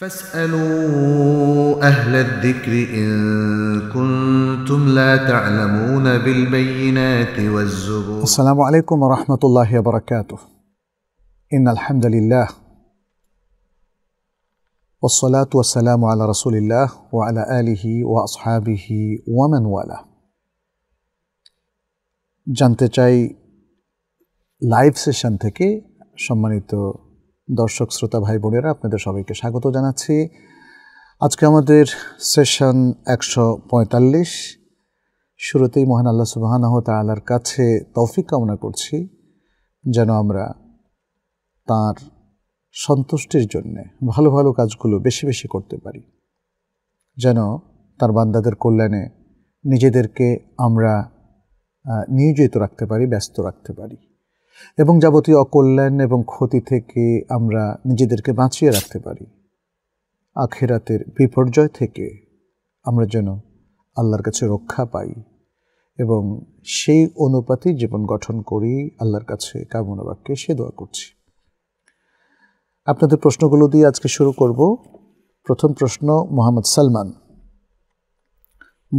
فاسألوا أهل الذكر إن كنتم لا تعلمون بالبينات والزبور السلام عليكم ورحمة الله وبركاته إن الحمد لله والصلاة والسلام على رسول الله وعلى آله وأصحابه ومن والاه জানতে চাই live session থেকে সম্মানিত দর্শক শ্রোতা ভাই বোনেরা আপনাদের সবাইকে স্বাগত জানাচ্ছি আজকে আমাদের সেশন একশো পঁয়তাল্লিশ শুরুতেই মহান আল্লাহ সুবাহ তালার কাছে তৌফিক কামনা করছি যেন আমরা তার সন্তুষ্টির জন্যে ভালো ভালো কাজগুলো বেশি বেশি করতে পারি যেন তার বান্দাদের কল্যাণে নিজেদেরকে আমরা নিয়োজিত রাখতে পারি ব্যস্ত রাখতে পারি এবং যাবতীয় অকল্যাণ এবং ক্ষতি থেকে আমরা নিজেদেরকে বাঁচিয়ে রাখতে পারি আখেরাতের বিপর্যয় থেকে আমরা যেন আল্লাহর কাছে রক্ষা পাই এবং সেই অনুপাতে জীবন গঠন করি আল্লাহর কাছে কামনা বাক্যে সে দোয়া করছি আপনাদের প্রশ্নগুলো দিয়ে আজকে শুরু করব প্রথম প্রশ্ন মোহাম্মদ সালমান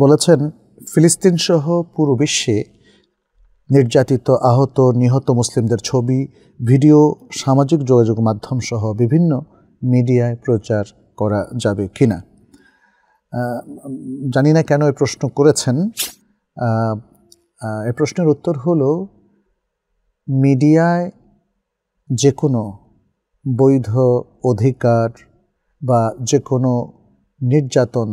বলেছেন ফিলিস্তিন সহ পুরো বিশ্বে নির্যাতিত আহত নিহত মুসলিমদের ছবি ভিডিও সামাজিক যোগাযোগ মাধ্যম সহ বিভিন্ন মিডিয়ায় প্রচার করা যাবে কি না জানি না কেন এ প্রশ্ন করেছেন এ প্রশ্নের উত্তর হলো মিডিয়ায় যে কোনো বৈধ অধিকার বা যে কোনো নির্যাতন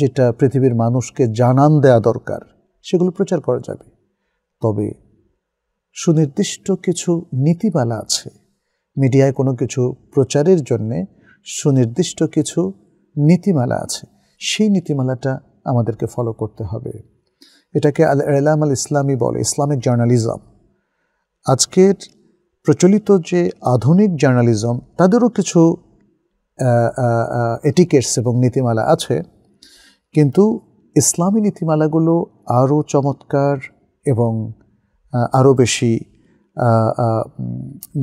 যেটা পৃথিবীর মানুষকে জানান দেয়া দরকার সেগুলো প্রচার করা যাবে তবে সুনির্দিষ্ট কিছু নীতিমালা আছে মিডিয়ায় কোনো কিছু প্রচারের জন্যে সুনির্দিষ্ট কিছু নীতিমালা আছে সেই নীতিমালাটা আমাদেরকে ফলো করতে হবে এটাকে আল এলাম আল ইসলামী বলে ইসলামিক জার্নালিজম আজকের প্রচলিত যে আধুনিক জার্নালিজম তাদেরও কিছু এটিকেটস এবং নীতিমালা আছে কিন্তু ইসলামী নীতিমালাগুলো আরও চমৎকার এবং আরও বেশি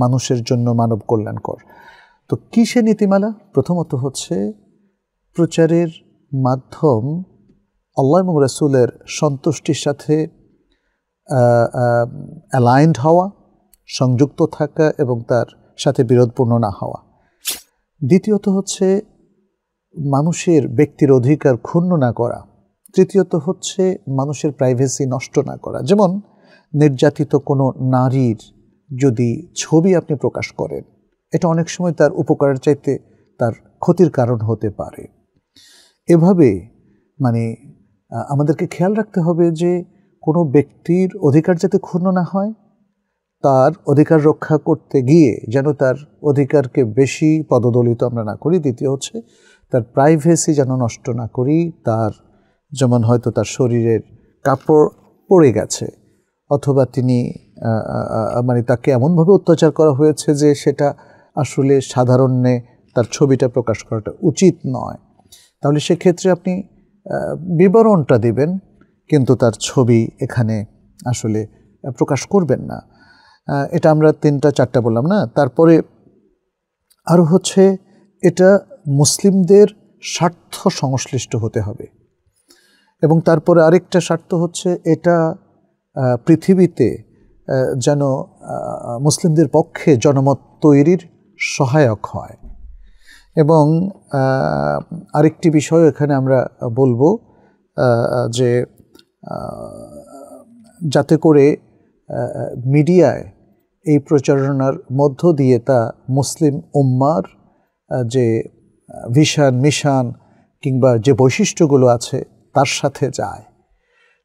মানুষের জন্য মানব কল্যাণকর তো কী সে নীতিমালা প্রথমত হচ্ছে প্রচারের মাধ্যম আল্লাহ এবং রাসুলের সন্তুষ্টির সাথে অ্যালাইন্ড হওয়া সংযুক্ত থাকা এবং তার সাথে বিরোধপূর্ণ না হওয়া দ্বিতীয়ত হচ্ছে মানুষের ব্যক্তির অধিকার ক্ষুণ্ণ না করা তৃতীয়ত হচ্ছে মানুষের প্রাইভেসি নষ্ট না করা যেমন নির্যাতিত কোনো নারীর যদি ছবি আপনি প্রকাশ করেন এটা অনেক সময় তার উপকারের চাইতে তার ক্ষতির কারণ হতে পারে এভাবে মানে আমাদেরকে খেয়াল রাখতে হবে যে কোনো ব্যক্তির অধিকার যাতে ক্ষুণ্ণ না হয় তার অধিকার রক্ষা করতে গিয়ে যেন তার অধিকারকে বেশি পদদলিত আমরা না করি দ্বিতীয় হচ্ছে তার প্রাইভেসি যেন নষ্ট না করি তার যেমন হয়তো তার শরীরের কাপড় পড়ে গেছে অথবা তিনি মানে তাকে এমনভাবে অত্যাচার করা হয়েছে যে সেটা আসলে সাধারণে তার ছবিটা প্রকাশ করাটা উচিত নয় তাহলে সেক্ষেত্রে আপনি বিবরণটা দিবেন কিন্তু তার ছবি এখানে আসলে প্রকাশ করবেন না এটা আমরা তিনটা চারটা বললাম না তারপরে আরও হচ্ছে এটা মুসলিমদের স্বার্থ সংশ্লিষ্ট হতে হবে এবং তারপরে আরেকটা স্বার্থ হচ্ছে এটা পৃথিবীতে যেন মুসলিমদের পক্ষে জনমত তৈরির সহায়ক হয় এবং আরেকটি বিষয় এখানে আমরা বলবো যে যাতে করে মিডিয়ায় এই প্রচারণার মধ্য দিয়ে তা মুসলিম উম্মার যে ভিশান মিশান কিংবা যে বৈশিষ্ট্যগুলো আছে তার সাথে যায়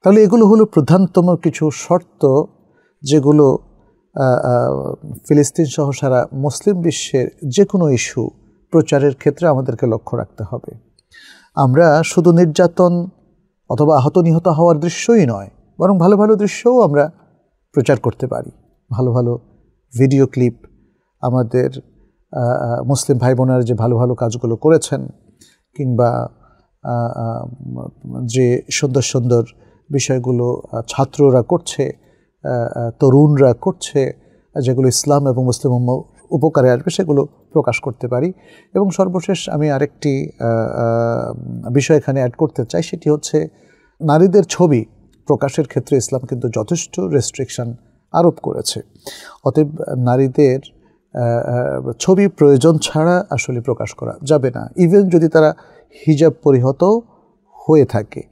তাহলে এগুলো হলো প্রধানতম কিছু শর্ত যেগুলো ফিলিস্তিন সহ সারা মুসলিম বিশ্বের যে কোনো ইস্যু প্রচারের ক্ষেত্রে আমাদেরকে লক্ষ্য রাখতে হবে আমরা শুধু নির্যাতন অথবা আহত নিহত হওয়ার দৃশ্যই নয় বরং ভালো ভালো দৃশ্যও আমরা প্রচার করতে পারি ভালো ভালো ভিডিও ক্লিপ আমাদের মুসলিম ভাই বোনার যে ভালো ভালো কাজগুলো করেছেন কিংবা যে সুন্দর সুন্দর বিষয়গুলো ছাত্ররা করছে তরুণরা করছে যেগুলো ইসলাম এবং মুসলিম উপকারে আসবে সেগুলো প্রকাশ করতে পারি এবং সর্বশেষ আমি আরেকটি বিষয় এখানে অ্যাড করতে চাই সেটি হচ্ছে নারীদের ছবি প্রকাশের ক্ষেত্রে ইসলাম কিন্তু যথেষ্ট রেস্ট্রিকশন আরোপ করেছে অতএব নারীদের ছবি প্রয়োজন ছাড়া আসলে প্রকাশ করা যাবে না ইভেন যদি তারা হিজাব পরিহত হয়ে থাকে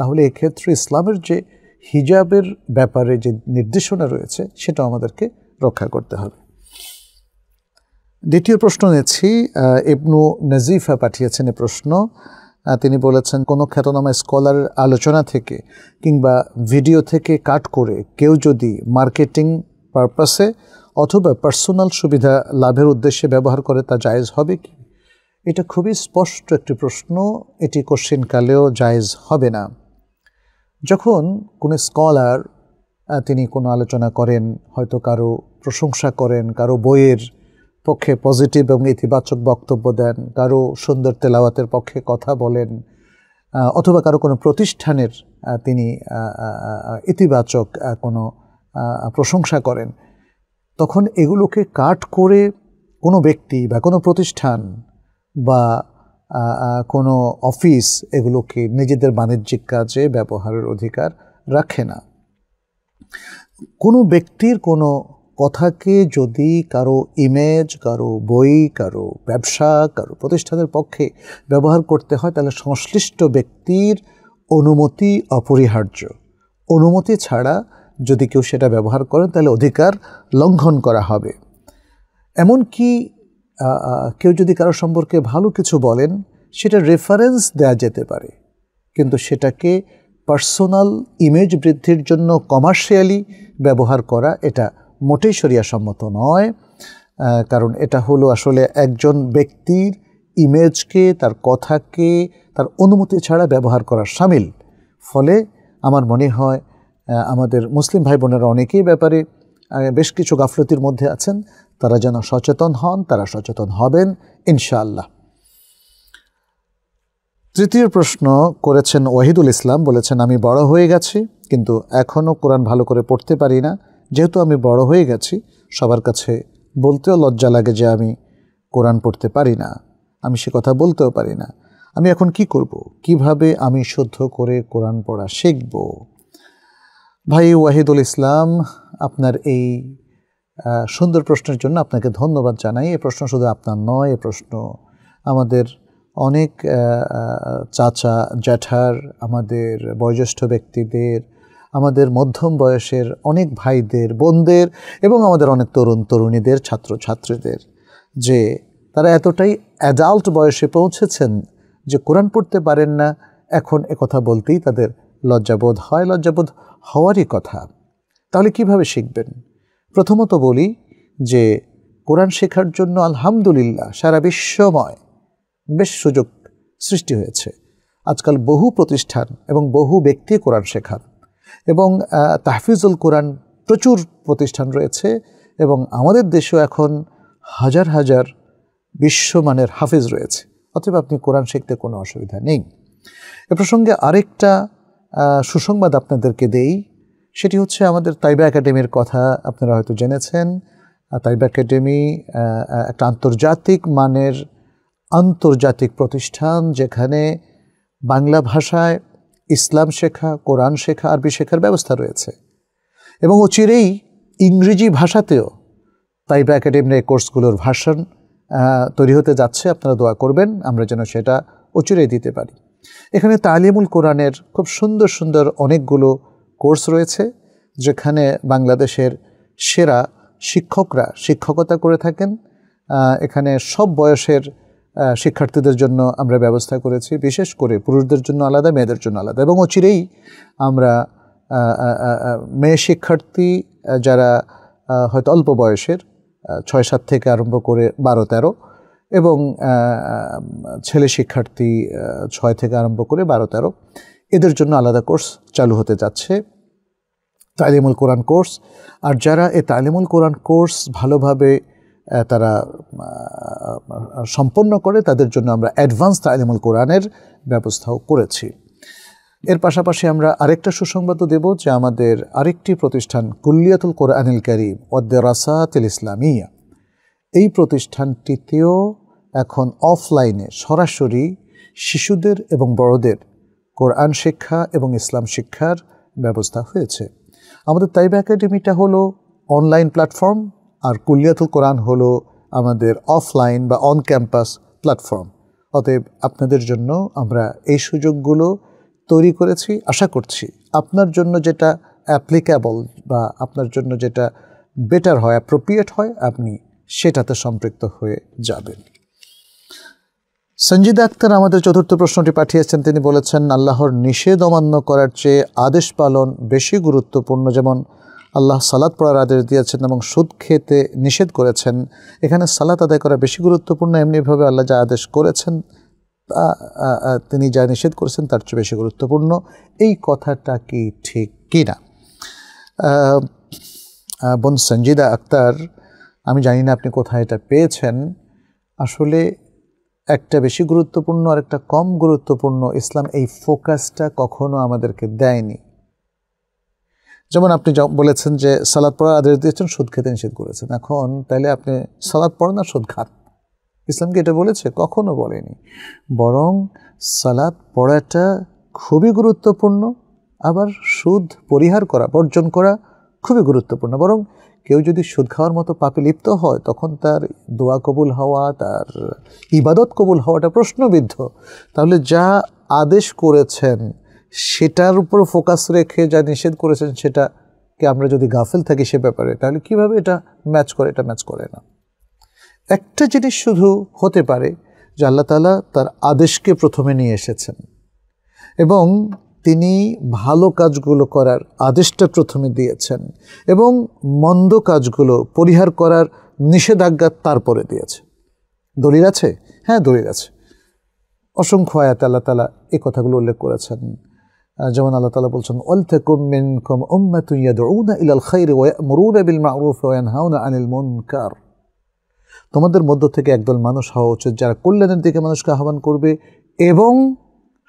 তাহলে এক্ষেত্রে ইসলামের যে হিজাবের ব্যাপারে যে নির্দেশনা রয়েছে সেটা আমাদেরকে রক্ষা করতে হবে দ্বিতীয় প্রশ্ন নিয়েছি ইবনু নজিফা পাঠিয়েছেন এ প্রশ্ন তিনি বলেছেন কোনো খ্যাতনামা স্কলারের আলোচনা থেকে কিংবা ভিডিও থেকে কাট করে কেউ যদি মার্কেটিং পারপাসে অথবা পার্সোনাল সুবিধা লাভের উদ্দেশ্যে ব্যবহার করে তা জায়েজ হবে কি এটা খুবই স্পষ্ট একটি প্রশ্ন এটি কোশ্চিনকালেও জায়েজ হবে না যখন কোনো স্কলার তিনি কোনো আলোচনা করেন হয়তো কারো প্রশংসা করেন কারো বইয়ের পক্ষে পজিটিভ এবং ইতিবাচক বক্তব্য দেন কারো সুন্দর তেলাওয়াতের পক্ষে কথা বলেন অথবা কারো কোনো প্রতিষ্ঠানের তিনি ইতিবাচক কোনো প্রশংসা করেন তখন এগুলোকে কাট করে কোনো ব্যক্তি বা কোনো প্রতিষ্ঠান বা কোনো অফিস এগুলোকে নিজেদের বাণিজ্যিক কাজে ব্যবহারের অধিকার রাখে না কোনো ব্যক্তির কোনো কথাকে যদি কারো ইমেজ কারো বই কারো ব্যবসা কারো প্রতিষ্ঠানের পক্ষে ব্যবহার করতে হয় তাহলে সংশ্লিষ্ট ব্যক্তির অনুমতি অপরিহার্য অনুমতি ছাড়া যদি কেউ সেটা ব্যবহার করেন তাহলে অধিকার লঙ্ঘন করা হবে এমনকি কেউ যদি কারো সম্পর্কে ভালো কিছু বলেন সেটা রেফারেন্স দেয়া যেতে পারে কিন্তু সেটাকে পার্সোনাল ইমেজ বৃদ্ধির জন্য কমার্শিয়ালি ব্যবহার করা এটা মোটেই সম্মত নয় কারণ এটা হলো আসলে একজন ব্যক্তির ইমেজকে তার কথাকে তার অনুমতি ছাড়া ব্যবহার করা সামিল ফলে আমার মনে হয় আমাদের মুসলিম ভাই বোনেরা অনেকেই ব্যাপারে বেশ কিছু গাফলতির মধ্যে আছেন তারা যেন সচেতন হন তারা সচেতন হবেন ইনশাআল্লাহ তৃতীয় প্রশ্ন করেছেন ওয়াহিদুল ইসলাম বলেছেন আমি বড় হয়ে গেছি কিন্তু এখনও কোরআন ভালো করে পড়তে পারি না যেহেতু আমি বড় হয়ে গেছি সবার কাছে বলতেও লজ্জা লাগে যে আমি কোরআন পড়তে পারি না আমি সে কথা বলতেও পারি না আমি এখন কি করব কিভাবে আমি শুদ্ধ করে কোরআন পড়া শিখব ভাই ওয়াহিদুল ইসলাম আপনার এই সুন্দর প্রশ্নের জন্য আপনাকে ধন্যবাদ জানাই এ প্রশ্ন শুধু আপনার নয় এ প্রশ্ন আমাদের অনেক চাচা জ্যাঠার আমাদের বয়োজ্যেষ্ঠ ব্যক্তিদের আমাদের মধ্যম বয়সের অনেক ভাইদের বোনদের এবং আমাদের অনেক তরুণ তরুণীদের ছাত্র ছাত্রীদের যে তারা এতটাই অ্যাডাল্ট বয়সে পৌঁছেছেন যে কোরআন পড়তে পারেন না এখন কথা বলতেই তাদের লজ্জাবোধ হয় লজ্জাবোধ হওয়ারই কথা তাহলে কিভাবে শিখবেন প্রথমত বলি যে কোরআন শেখার জন্য আলহামদুলিল্লাহ সারা বিশ্বময় বেশ সুযোগ সৃষ্টি হয়েছে আজকাল বহু প্রতিষ্ঠান এবং বহু ব্যক্তি কোরআন শেখান এবং তাহফিজুল কোরআন প্রচুর প্রতিষ্ঠান রয়েছে এবং আমাদের দেশেও এখন হাজার হাজার বিশ্বমানের হাফিজ রয়েছে অথবা আপনি কোরআন শিখতে কোনো অসুবিধা নেই এ প্রসঙ্গে আরেকটা সুসংবাদ আপনাদেরকে দেই সেটি হচ্ছে আমাদের তাইবা একাডেমির কথা আপনারা হয়তো জেনেছেন তাইবা একাডেমি একটা আন্তর্জাতিক মানের আন্তর্জাতিক প্রতিষ্ঠান যেখানে বাংলা ভাষায় ইসলাম শেখা কোরআন শেখা আরবি শেখার ব্যবস্থা রয়েছে এবং অচিরেই ইংরেজি ভাষাতেও তাইবা একাডেমির এই কোর্সগুলোর ভাষণ তৈরি হতে যাচ্ছে আপনারা দোয়া করবেন আমরা যেন সেটা অচিরেই দিতে পারি এখানে তালিমুল কোরআনের খুব সুন্দর সুন্দর অনেকগুলো কোর্স রয়েছে যেখানে বাংলাদেশের সেরা শিক্ষকরা শিক্ষকতা করে থাকেন এখানে সব বয়সের শিক্ষার্থীদের জন্য আমরা ব্যবস্থা করেছি বিশেষ করে পুরুষদের জন্য আলাদা মেয়েদের জন্য আলাদা এবং অচিরেই আমরা মেয়ে শিক্ষার্থী যারা হয়তো অল্প বয়সের ছয় সাত থেকে আরম্ভ করে বারো তেরো এবং ছেলে শিক্ষার্থী ছয় থেকে আরম্ভ করে বারো তেরো এদের জন্য আলাদা কোর্স চালু হতে যাচ্ছে তালিমুল কোরআন কোর্স আর যারা এ তালিমুল কোরআন কোর্স ভালোভাবে তারা সম্পন্ন করে তাদের জন্য আমরা অ্যাডভান্স তালিমুল কোরআনের ব্যবস্থাও করেছি এর পাশাপাশি আমরা আরেকটা সুসংবাদও দেব যে আমাদের আরেকটি প্রতিষ্ঠান কুল্লিয়াতুল কোরআনিল করিম ওদ্দেরাসাতিল ইসলামিয়া এই প্রতিষ্ঠানটিতেও এখন অফলাইনে সরাসরি শিশুদের এবং বড়দের কোরআন শিক্ষা এবং ইসলাম শিক্ষার ব্যবস্থা হয়েছে আমাদের তাইবা একাডেমিটা হলো অনলাইন প্ল্যাটফর্ম আর কুলিয়াতুল কোরআন হলো আমাদের অফলাইন বা অন ক্যাম্পাস প্ল্যাটফর্ম অতএব আপনাদের জন্য আমরা এই সুযোগগুলো তৈরি করেছি আশা করছি আপনার জন্য যেটা অ্যাপ্লিকেবল বা আপনার জন্য যেটা বেটার হয় অ্যাপ্রোপ্রিয়েট হয় আপনি সেটাতে সম্পৃক্ত হয়ে যাবেন সঞ্জিদ আক্তার আমাদের চতুর্থ প্রশ্নটি পাঠিয়েছেন তিনি বলেছেন আল্লাহর নিষেধ অমান্য করার চেয়ে আদেশ পালন বেশি গুরুত্বপূর্ণ যেমন আল্লাহ সালাদ পড়ার আদেশ দিয়েছেন এবং সুদ খেতে নিষেধ করেছেন এখানে সালাত আদায় করা বেশি গুরুত্বপূর্ণ এমনিভাবে আল্লাহ যা আদেশ করেছেন তা তিনি যা নিষেধ করেছেন তার চেয়ে বেশি গুরুত্বপূর্ণ এই কথাটা কি ঠিক কি না বোন সঞ্জিদা আক্তার আমি জানি না আপনি কোথায় এটা পেয়েছেন আসলে একটা বেশি গুরুত্বপূর্ণ আর একটা কম গুরুত্বপূর্ণ ইসলাম এই ফোকাসটা কখনো আমাদেরকে দেয়নি যেমন আপনি বলেছেন যে সালাদ পড়ার আদেশ দিয়েছেন সুদ খেতে নিষেধ করেছেন এখন তাহলে আপনি সালাদ পড়েন আর সুদ খান ইসলামকে এটা বলেছে কখনো বলেনি বরং সালাদ পড়াটা খুবই গুরুত্বপূর্ণ আবার সুদ পরিহার করা বর্জন করা খুবই গুরুত্বপূর্ণ বরং কেউ যদি সুদ খাওয়ার মতো পাপে লিপ্ত হয় তখন তার দোয়া কবুল হওয়া তার ইবাদত কবুল হওয়াটা প্রশ্নবিদ্ধ তাহলে যা আদেশ করেছেন সেটার উপর ফোকাস রেখে যা নিষেধ করেছেন সেটাকে আমরা যদি গাফেল থাকি সে ব্যাপারে তাহলে কিভাবে এটা ম্যাচ করে এটা ম্যাচ করে না একটা জিনিস শুধু হতে পারে যে আল্লাহ তালা তার আদেশকে প্রথমে নিয়ে এসেছেন এবং তিনি ভালো কাজগুলো করার আদেশটা প্রথমে দিয়েছেন এবং মন্দ কাজগুলো পরিহার করার নিষেধাজ্ঞা তারপরে দিয়েছে দলিল আছে হ্যাঁ দলিল আছে অসংখ্য আয়াত আল্লাহ তালা এই কথাগুলো উল্লেখ করেছেন যেমন আল্লাহ তালা বলছেন অল থেকুম মিন কম উম্মা তুইয়াদউনা ইলাল খাইর ওয়া ইয়ামুরুনা বিল মারুফ ওয়া ইয়ানহাউনা আনিল মুনকার তোমাদের মধ্য থেকে একদল মানুষ হওয়া উচিত যারা কল্যাণের দিকে মানুষকে আহ্বান করবে এবং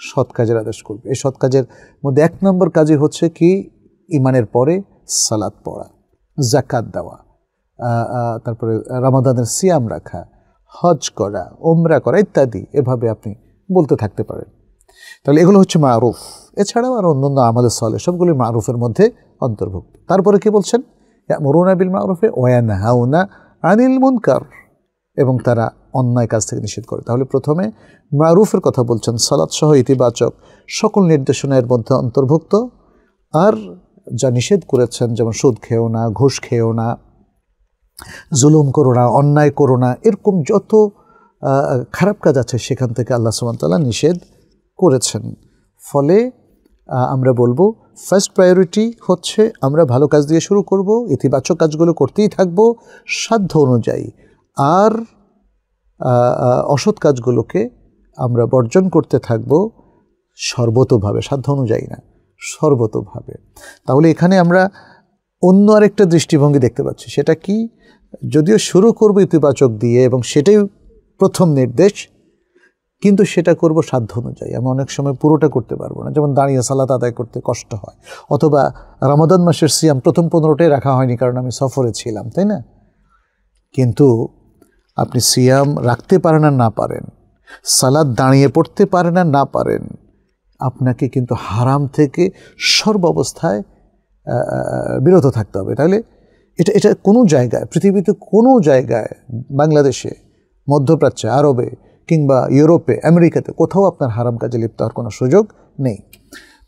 সৎ কাজের আদেশ করবে এই সৎ কাজের মধ্যে এক নম্বর কাজই হচ্ছে কি ইমানের পরে সালাদ পড়া জাকাত দেওয়া তারপরে রামাদানের সিয়াম রাখা হজ করা ওমরা করা ইত্যাদি এভাবে আপনি বলতে থাকতে পারেন তাহলে এগুলো হচ্ছে মারুফ এছাড়াও আর অন্য অন্য আমাদের সলে সবগুলি মারুফের মধ্যে অন্তর্ভুক্ত তারপরে কি বলছেন মরুনা বিল মারুফে ওয়ান হাউনা আনিল মুনকার এবং তারা অন্যায় কাজ থেকে নিষেধ করে তাহলে প্রথমে মারুফের কথা বলছেন সালাদ সহ ইতিবাচক সকল নির্দেশনার মধ্যে অন্তর্ভুক্ত আর যা নিষেধ করেছেন যেমন সুদ খেয়েও না ঘুষ খেয়েও না জুলুম করো না অন্যায় করো না এরকম যত খারাপ কাজ আছে সেখান থেকে আল্লাহ সুমতাল্লাহ নিষেধ করেছেন ফলে আমরা বলবো ফার্স্ট প্রায়োরিটি হচ্ছে আমরা ভালো কাজ দিয়ে শুরু করব ইতিবাচক কাজগুলো করতেই থাকব সাধ্য অনুযায়ী আর অসৎ কাজগুলোকে আমরা বর্জন করতে থাকব সর্বতোভাবে সাধ্য অনুযায়ী না সর্বতোভাবে তাহলে এখানে আমরা অন্য আরেকটা দৃষ্টিভঙ্গি দেখতে পাচ্ছি সেটা কি যদিও শুরু করব ইতিবাচক দিয়ে এবং সেটাই প্রথম নির্দেশ কিন্তু সেটা করব সাধ্য অনুযায়ী আমি অনেক সময় পুরোটা করতে পারবো না যেমন দাঁড়িয়ে সালাত আদায় করতে কষ্ট হয় অথবা রামাদান মাসের সিয়াম প্রথম পনেরোটাই রাখা হয়নি কারণ আমি সফরে ছিলাম তাই না কিন্তু আপনি সিয়াম রাখতে পারেন আর না পারেন সালাদ দাঁড়িয়ে পড়তে পারেন আর না পারেন আপনাকে কিন্তু হারাম থেকে সর্বাবস্থায় বিরত থাকতে হবে তাহলে এটা এটা কোনো জায়গায় পৃথিবীতে কোনো জায়গায় বাংলাদেশে মধ্যপ্রাচ্যে আরবে কিংবা ইউরোপে আমেরিকাতে কোথাও আপনার হারাম কাজে লিপ্ত হওয়ার কোনো সুযোগ নেই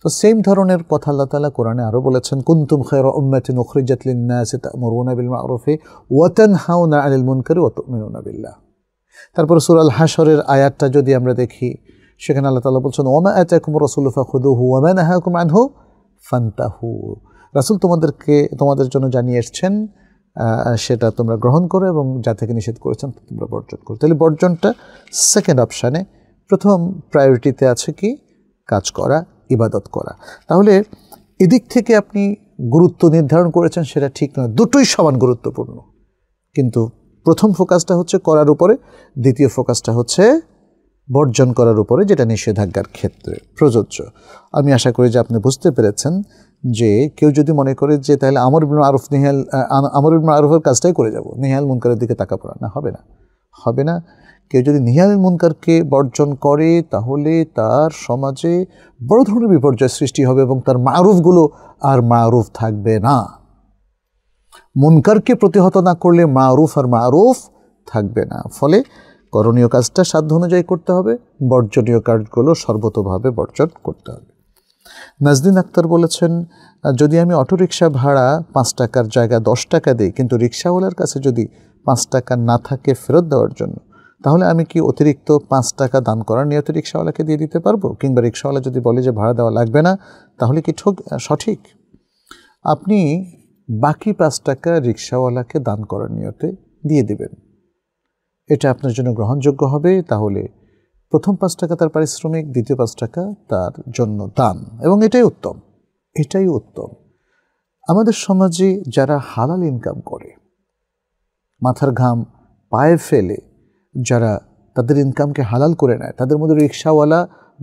তো সেম ধরনের কথা আল্লাহ তালা কোরআনে আরও বলেছেন কুন্তুম খের উম্মাতিন উখরিজাতলিনাসে তামরুনা বিল মারুফে ওয়াতান হাউনা আলিল ওত ওয়াতমিনুনা বিল্লাহ তারপর সুরাল হাসরের আয়াতটা যদি আমরা দেখি সেখানে আল্লাহ তালা বলছেন ওমা আতাকুম রসুলফা খুদুহু ওমা নাহাকুম আনহু ফান্তাহু রাসুল তোমাদেরকে তোমাদের জন্য জানিয়ে এসছেন সেটা তোমরা গ্রহণ করো এবং যা থেকে নিষেধ করেছেন তোমরা বর্জন করো তাহলে বর্জনটা সেকেন্ড অপশানে প্রথম প্রায়োরিটিতে আছে কি কাজ করা ইবাদত করা তাহলে এদিক থেকে আপনি গুরুত্ব নির্ধারণ করেছেন সেটা ঠিক নয় দুটোই সমান গুরুত্বপূর্ণ কিন্তু প্রথম ফোকাসটা হচ্ছে করার উপরে দ্বিতীয় ফোকাসটা হচ্ছে বর্জন করার উপরে যেটা নিষেধাজ্ঞার ক্ষেত্রে প্রযোজ্য আমি আশা করি যে আপনি বুঝতে পেরেছেন যে কেউ যদি মনে করে যে তাহলে আমর ইবন আরফ নেহাল আমর ইবন আরফের কাজটাই করে যাব নেহাল মুনকারের দিকে পড়া না হবে না হবে না কেউ যদি নিহানের মুনকারকে বর্জন করে তাহলে তার সমাজে বড় ধরনের বিপর্যয় সৃষ্টি হবে এবং তার মারুফগুলো আর মারুফ থাকবে না মুনকারকে প্রতিহত না করলে মারুফ আর মারুফ থাকবে না ফলে করণীয় কাজটা সাধ্য অনুযায়ী করতে হবে বর্জনীয় কাজগুলো সর্বতভাবে বর্জন করতে হবে নাজদিন আক্তার বলেছেন যদি আমি অটোরিকশা ভাড়া পাঁচ টাকার জায়গা দশ টাকা দিই কিন্তু রিক্সাওয়ালার কাছে যদি পাঁচ টাকা না থাকে ফেরত দেওয়ার জন্য তাহলে আমি কি অতিরিক্ত পাঁচ টাকা দান করার নিয়তে রিক্সাওয়ালাকে দিয়ে দিতে পারবো কিংবা রিক্সাওয়ালা যদি বলে যে ভাড়া দেওয়া লাগবে না তাহলে কি ঠক সঠিক আপনি বাকি পাঁচ টাকা রিক্সাওয়ালাকে দান করার নিয়তে দিয়ে দেবেন এটা আপনার জন্য গ্রহণযোগ্য হবে তাহলে প্রথম পাঁচ টাকা তার পারিশ্রমিক দ্বিতীয় পাঁচ টাকা তার জন্য দান এবং এটাই উত্তম এটাই উত্তম আমাদের সমাজে যারা হালাল ইনকাম করে মাথার ঘাম পায়ে ফেলে যারা তাদের ইনকামকে হালাল করে নেয় তাদের মধ্যে রিক্সাওয়ালা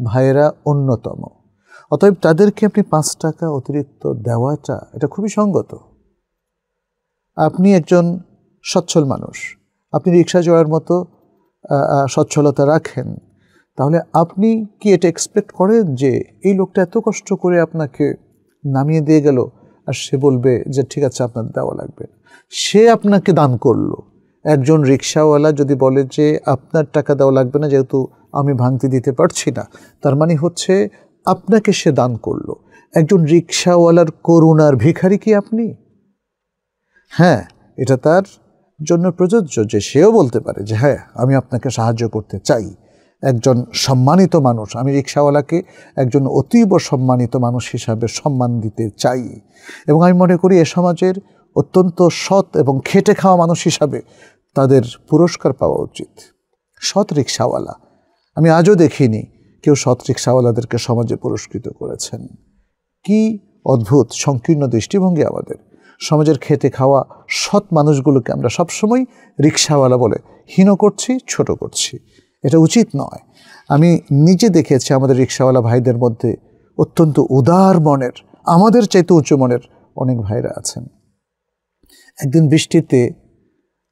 ভাইয়েরা অন্যতম অতএব তাদেরকে আপনি পাঁচ টাকা অতিরিক্ত দেওয়াটা এটা খুবই সঙ্গত আপনি একজন সচ্ছল মানুষ আপনি রিক্সা জড়ার মতো সচ্ছলতা রাখেন তাহলে আপনি কি এটা এক্সপেক্ট করেন যে এই লোকটা এত কষ্ট করে আপনাকে নামিয়ে দিয়ে গেল আর সে বলবে যে ঠিক আছে আপনার দেওয়া লাগবে সে আপনাকে দান করলো একজন রিক্সাওয়ালা যদি বলে যে আপনার টাকা দেওয়া লাগবে না যেহেতু আমি ভাঙতি দিতে পারছি না তার মানে হচ্ছে আপনাকে সে দান করলো একজন রিক্সাওয়ালার করুণার ভিখারি কি আপনি হ্যাঁ এটা তার জন্য প্রযোজ্য যে সেও বলতে পারে যে হ্যাঁ আমি আপনাকে সাহায্য করতে চাই একজন সম্মানিত মানুষ আমি রিক্সাওয়ালাকে একজন অতীব সম্মানিত মানুষ হিসাবে সম্মান দিতে চাই এবং আমি মনে করি এ সমাজের অত্যন্ত সৎ এবং খেটে খাওয়া মানুষ হিসাবে তাদের পুরস্কার পাওয়া উচিত সৎ রিক্সাওয়ালা আমি আজও দেখিনি কেউ সৎ রিক্সাওয়ালাদেরকে সমাজে পুরস্কৃত করেছেন কি অদ্ভুত সংকীর্ণ দৃষ্টিভঙ্গি আমাদের সমাজের খেতে খাওয়া সৎ মানুষগুলোকে আমরা সবসময় রিক্সাওয়ালা বলে হীন করছি ছোট করছি এটা উচিত নয় আমি নিজে দেখেছি আমাদের রিক্সাওয়ালা ভাইদের মধ্যে অত্যন্ত উদার মনের আমাদের চাইতে উঁচু মনের অনেক ভাইরা আছেন একদিন বৃষ্টিতে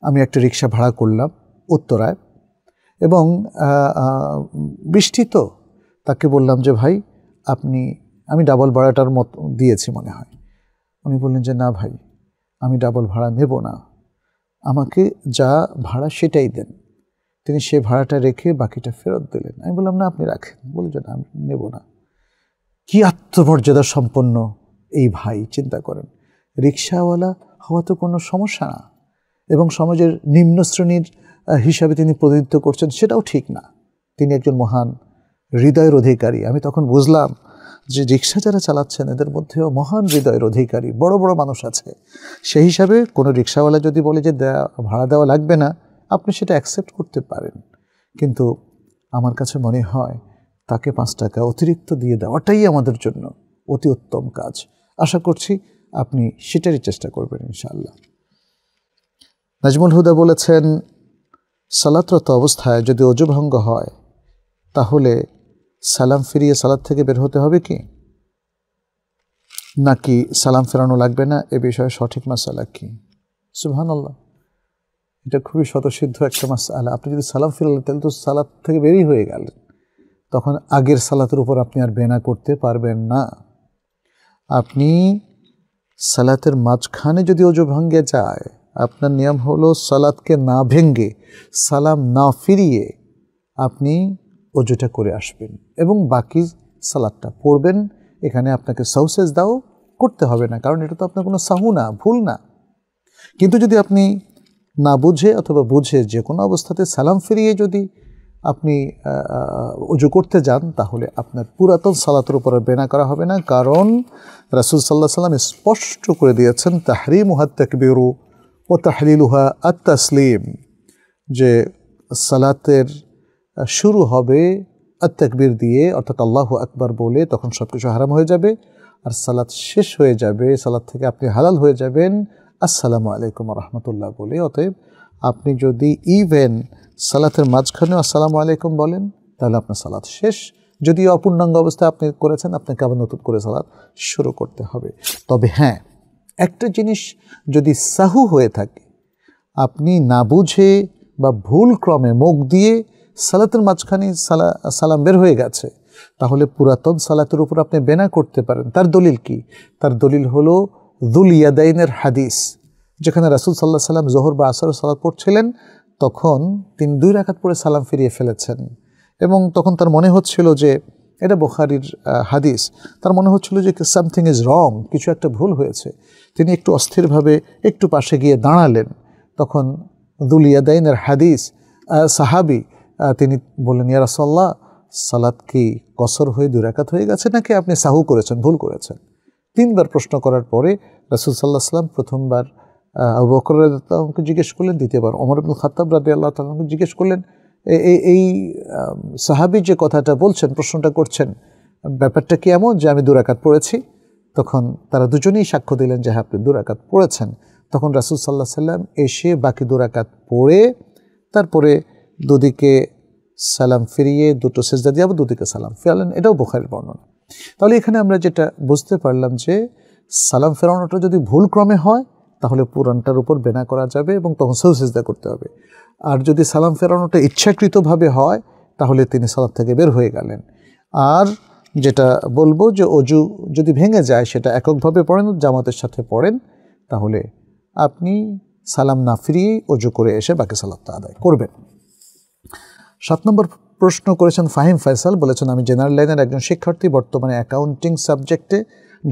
আমি একটা রিক্সা ভাড়া করলাম উত্তরায় এবং বৃষ্টি তো তাকে বললাম যে ভাই আপনি আমি ডাবল ভাড়াটার মত দিয়েছি মনে হয় উনি বললেন যে না ভাই আমি ডাবল ভাড়া নেব না আমাকে যা ভাড়া সেটাই দেন তিনি সে ভাড়াটা রেখে বাকিটা ফেরত দিলেন আমি বললাম না আপনি রাখেন বলছেন যে না আমি নেব না কী আত্মমর্যাদা সম্পন্ন এই ভাই চিন্তা করেন রিক্সাওয়ালা হওয়া তো কোনো সমস্যা না এবং সমাজের নিম্ন শ্রেণীর হিসাবে তিনি প্রতিনিধিত্ব করছেন সেটাও ঠিক না তিনি একজন মহান হৃদয়ের অধিকারী আমি তখন বুঝলাম যে রিক্সা যারা চালাচ্ছেন এদের মধ্যেও মহান হৃদয়ের অধিকারী বড় বড় মানুষ আছে সেই হিসাবে কোনো রিক্সাওয়ালা যদি বলে যে দেয়া ভাড়া দেওয়া লাগবে না আপনি সেটা অ্যাকসেপ্ট করতে পারেন কিন্তু আমার কাছে মনে হয় তাকে পাঁচ টাকা অতিরিক্ত দিয়ে দেওয়াটাই আমাদের জন্য অতি উত্তম কাজ আশা করছি আপনি সেটারই চেষ্টা করবেন ইনশাআল্লাহ নাজমুল হুদা বলেছেন সালাতরত অবস্থায় যদি অজুভঙ্গ হয় তাহলে সালাম ফিরিয়ে সালাদ থেকে বের হতে হবে কি নাকি সালাম ফেরানো লাগবে না এ বিষয়ে সঠিক মাসালা কি আল্লাহ এটা খুবই স্বতঃসিদ্ধ একটা মাসালা আপনি যদি সালাম ফেরালেন তাহলে তো সালাদ থেকে বেরিয়ে হয়ে গেলেন তখন আগের সালাতের উপর আপনি আর বেনা করতে পারবেন না আপনি সালাতের মাঝখানে যদি অজু ভাঙ্গে যায় আপনার নিয়ম হলো সালাতকে না ভেঙ্গে সালাম না ফিরিয়ে আপনি অজুটা করে আসবেন এবং বাকি সালাদটা পড়বেন এখানে আপনাকে সাউসেজ দাও করতে হবে না কারণ এটা তো আপনার কোনো সাহু না ভুল না কিন্তু যদি আপনি না বুঝে অথবা বুঝে যে কোনো অবস্থাতে সালাম ফিরিয়ে যদি আপনি উজু করতে যান তাহলে আপনার পুরাতন সালাতের উপর বেনা করা হবে না কারণ রাসুল সাল্লাহ সাল্লাম স্পষ্ট করে দিয়েছেন তাহরি উহাত তাকবিরু ও তাহলিলুহা আত তাসলিম যে সালাতের শুরু হবে আত তাকবির দিয়ে অর্থাৎ আল্লাহ আকবার বলে তখন সব কিছু হারাম হয়ে যাবে আর সালাত শেষ হয়ে যাবে সালাত থেকে আপনি হালাল হয়ে যাবেন আসসালামু আলাইকুম রহমতুল্লাহ বলে অতএব আপনি যদি ইভেন সালাতের মাঝখানে আসসালামু আলাইকুম বলেন তাহলে আপনার সালাত শেষ যদি অপূর্ণাঙ্গ অবস্থায় আপনি করেছেন আপনাকে আবার নতুন করে সালাত শুরু করতে হবে তবে হ্যাঁ একটা জিনিস যদি সাহু হয়ে থাকে আপনি না বুঝে বা ভুল ক্রমে মুখ দিয়ে সালাতের মাঝখানে সালা সালাম বের হয়ে গেছে তাহলে পুরাতন সালাতের উপর আপনি বেনা করতে পারেন তার দলিল কি তার দলিল হলো দুল ইয়াদাইনের হাদিস যেখানে রাসুল সাল্লাহ সাল্লাম জোহর বা আসর সালাত পড়ছিলেন তখন তিনি দুই রাখাত পরে সালাম ফিরিয়ে ফেলেছেন এবং তখন তার মনে হচ্ছিল যে এটা বোখারির হাদিস তার মনে হচ্ছিল যে সামথিং ইজ রং কিছু একটা ভুল হয়েছে তিনি একটু অস্থিরভাবে একটু পাশে গিয়ে দাঁড়ালেন তখন দুলিয়াদাইনের হাদিস সাহাবি তিনি বললেন ইয়ারাসল্লাহ সালাদ কি কসর হয়ে দুরাকাত হয়ে গেছে নাকি আপনি সাহু করেছেন ভুল করেছেন তিনবার প্রশ্ন করার পরে রাসুল সাল্লাহ সাল্লাম প্রথমবার আবু বকর রাজাকে জিজ্ঞেস করলেন দ্বিতীয়বার অমর আব্দুল খাতাব রাজি আল্লাহ তালকে জিজ্ঞেস করলেন এই সাহাবি যে কথাটা বলছেন প্রশ্নটা করছেন ব্যাপারটা কি এমন যে আমি দুরাকাত পড়েছি তখন তারা দুজনেই সাক্ষ্য দিলেন যে হ্যাঁ আপনি দুরাকাত পড়েছেন তখন রাসুল সাল্লাহ সাল্লাম এসে বাকি দুরাকাত পড়ে তারপরে দুদিকে সালাম ফিরিয়ে দুটো সেজদা দিয়ে আবার দুদিকে সালাম ফেরালেন এটাও বোখারের বর্ণনা তাহলে এখানে আমরা যেটা বুঝতে পারলাম যে সালাম ফেরানোটা যদি ভুল ক্রমে হয় তাহলে পুরাণটার উপর বেনা করা যাবে এবং তখন সেজদা করতে হবে আর যদি সালাম ফেরানোটা ইচ্ছাকৃতভাবে হয় তাহলে তিনি সালাদ থেকে বের হয়ে গেলেন আর যেটা বলবো যে অজু যদি ভেঙে যায় সেটা এককভাবে পড়েন জামাতের সাথে পড়েন তাহলে আপনি সালাম না ফিরিয়ে অজু করে এসে বাকি সালাদটা আদায় করবেন সাত নম্বর প্রশ্ন করেছেন ফাহিম ফয়সাল বলেছেন আমি জেনারেল লাইনের একজন শিক্ষার্থী বর্তমানে অ্যাকাউন্টিং সাবজেক্টে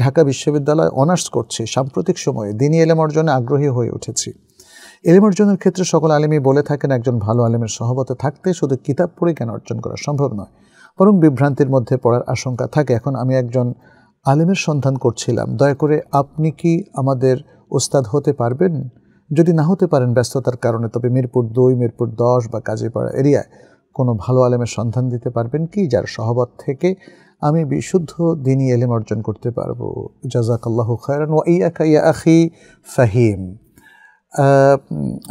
ঢাকা বিশ্ববিদ্যালয়ে অনার্স করছি সাম্প্রতিক সময়ে দিনী এলেম অর্জনে আগ্রহী হয়ে উঠেছি এলেম অর্জনের ক্ষেত্রে সকল আলেমই বলে থাকেন একজন ভালো আলেমের সহবতে থাকতে শুধু কিতাব পড়ে জ্ঞান অর্জন করা সম্ভব নয় বরং বিভ্রান্তির মধ্যে পড়ার আশঙ্কা থাকে এখন আমি একজন আলেমের সন্ধান করছিলাম দয়া করে আপনি কি আমাদের ওস্তাদ হতে পারবেন যদি না হতে পারেন ব্যস্ততার কারণে তবে মিরপুর দুই মিরপুর দশ বা কাজীপাড়া এরিয়ায় কোনো ভালো আলেমের সন্ধান দিতে পারবেন কি যার সহবত থেকে আমি বিশুদ্ধ দিনই এলেম অর্জন করতে পারবো জাজাকাল্লাহ খায়রান ও ইয়াকা ইয়া আখি ফাহিম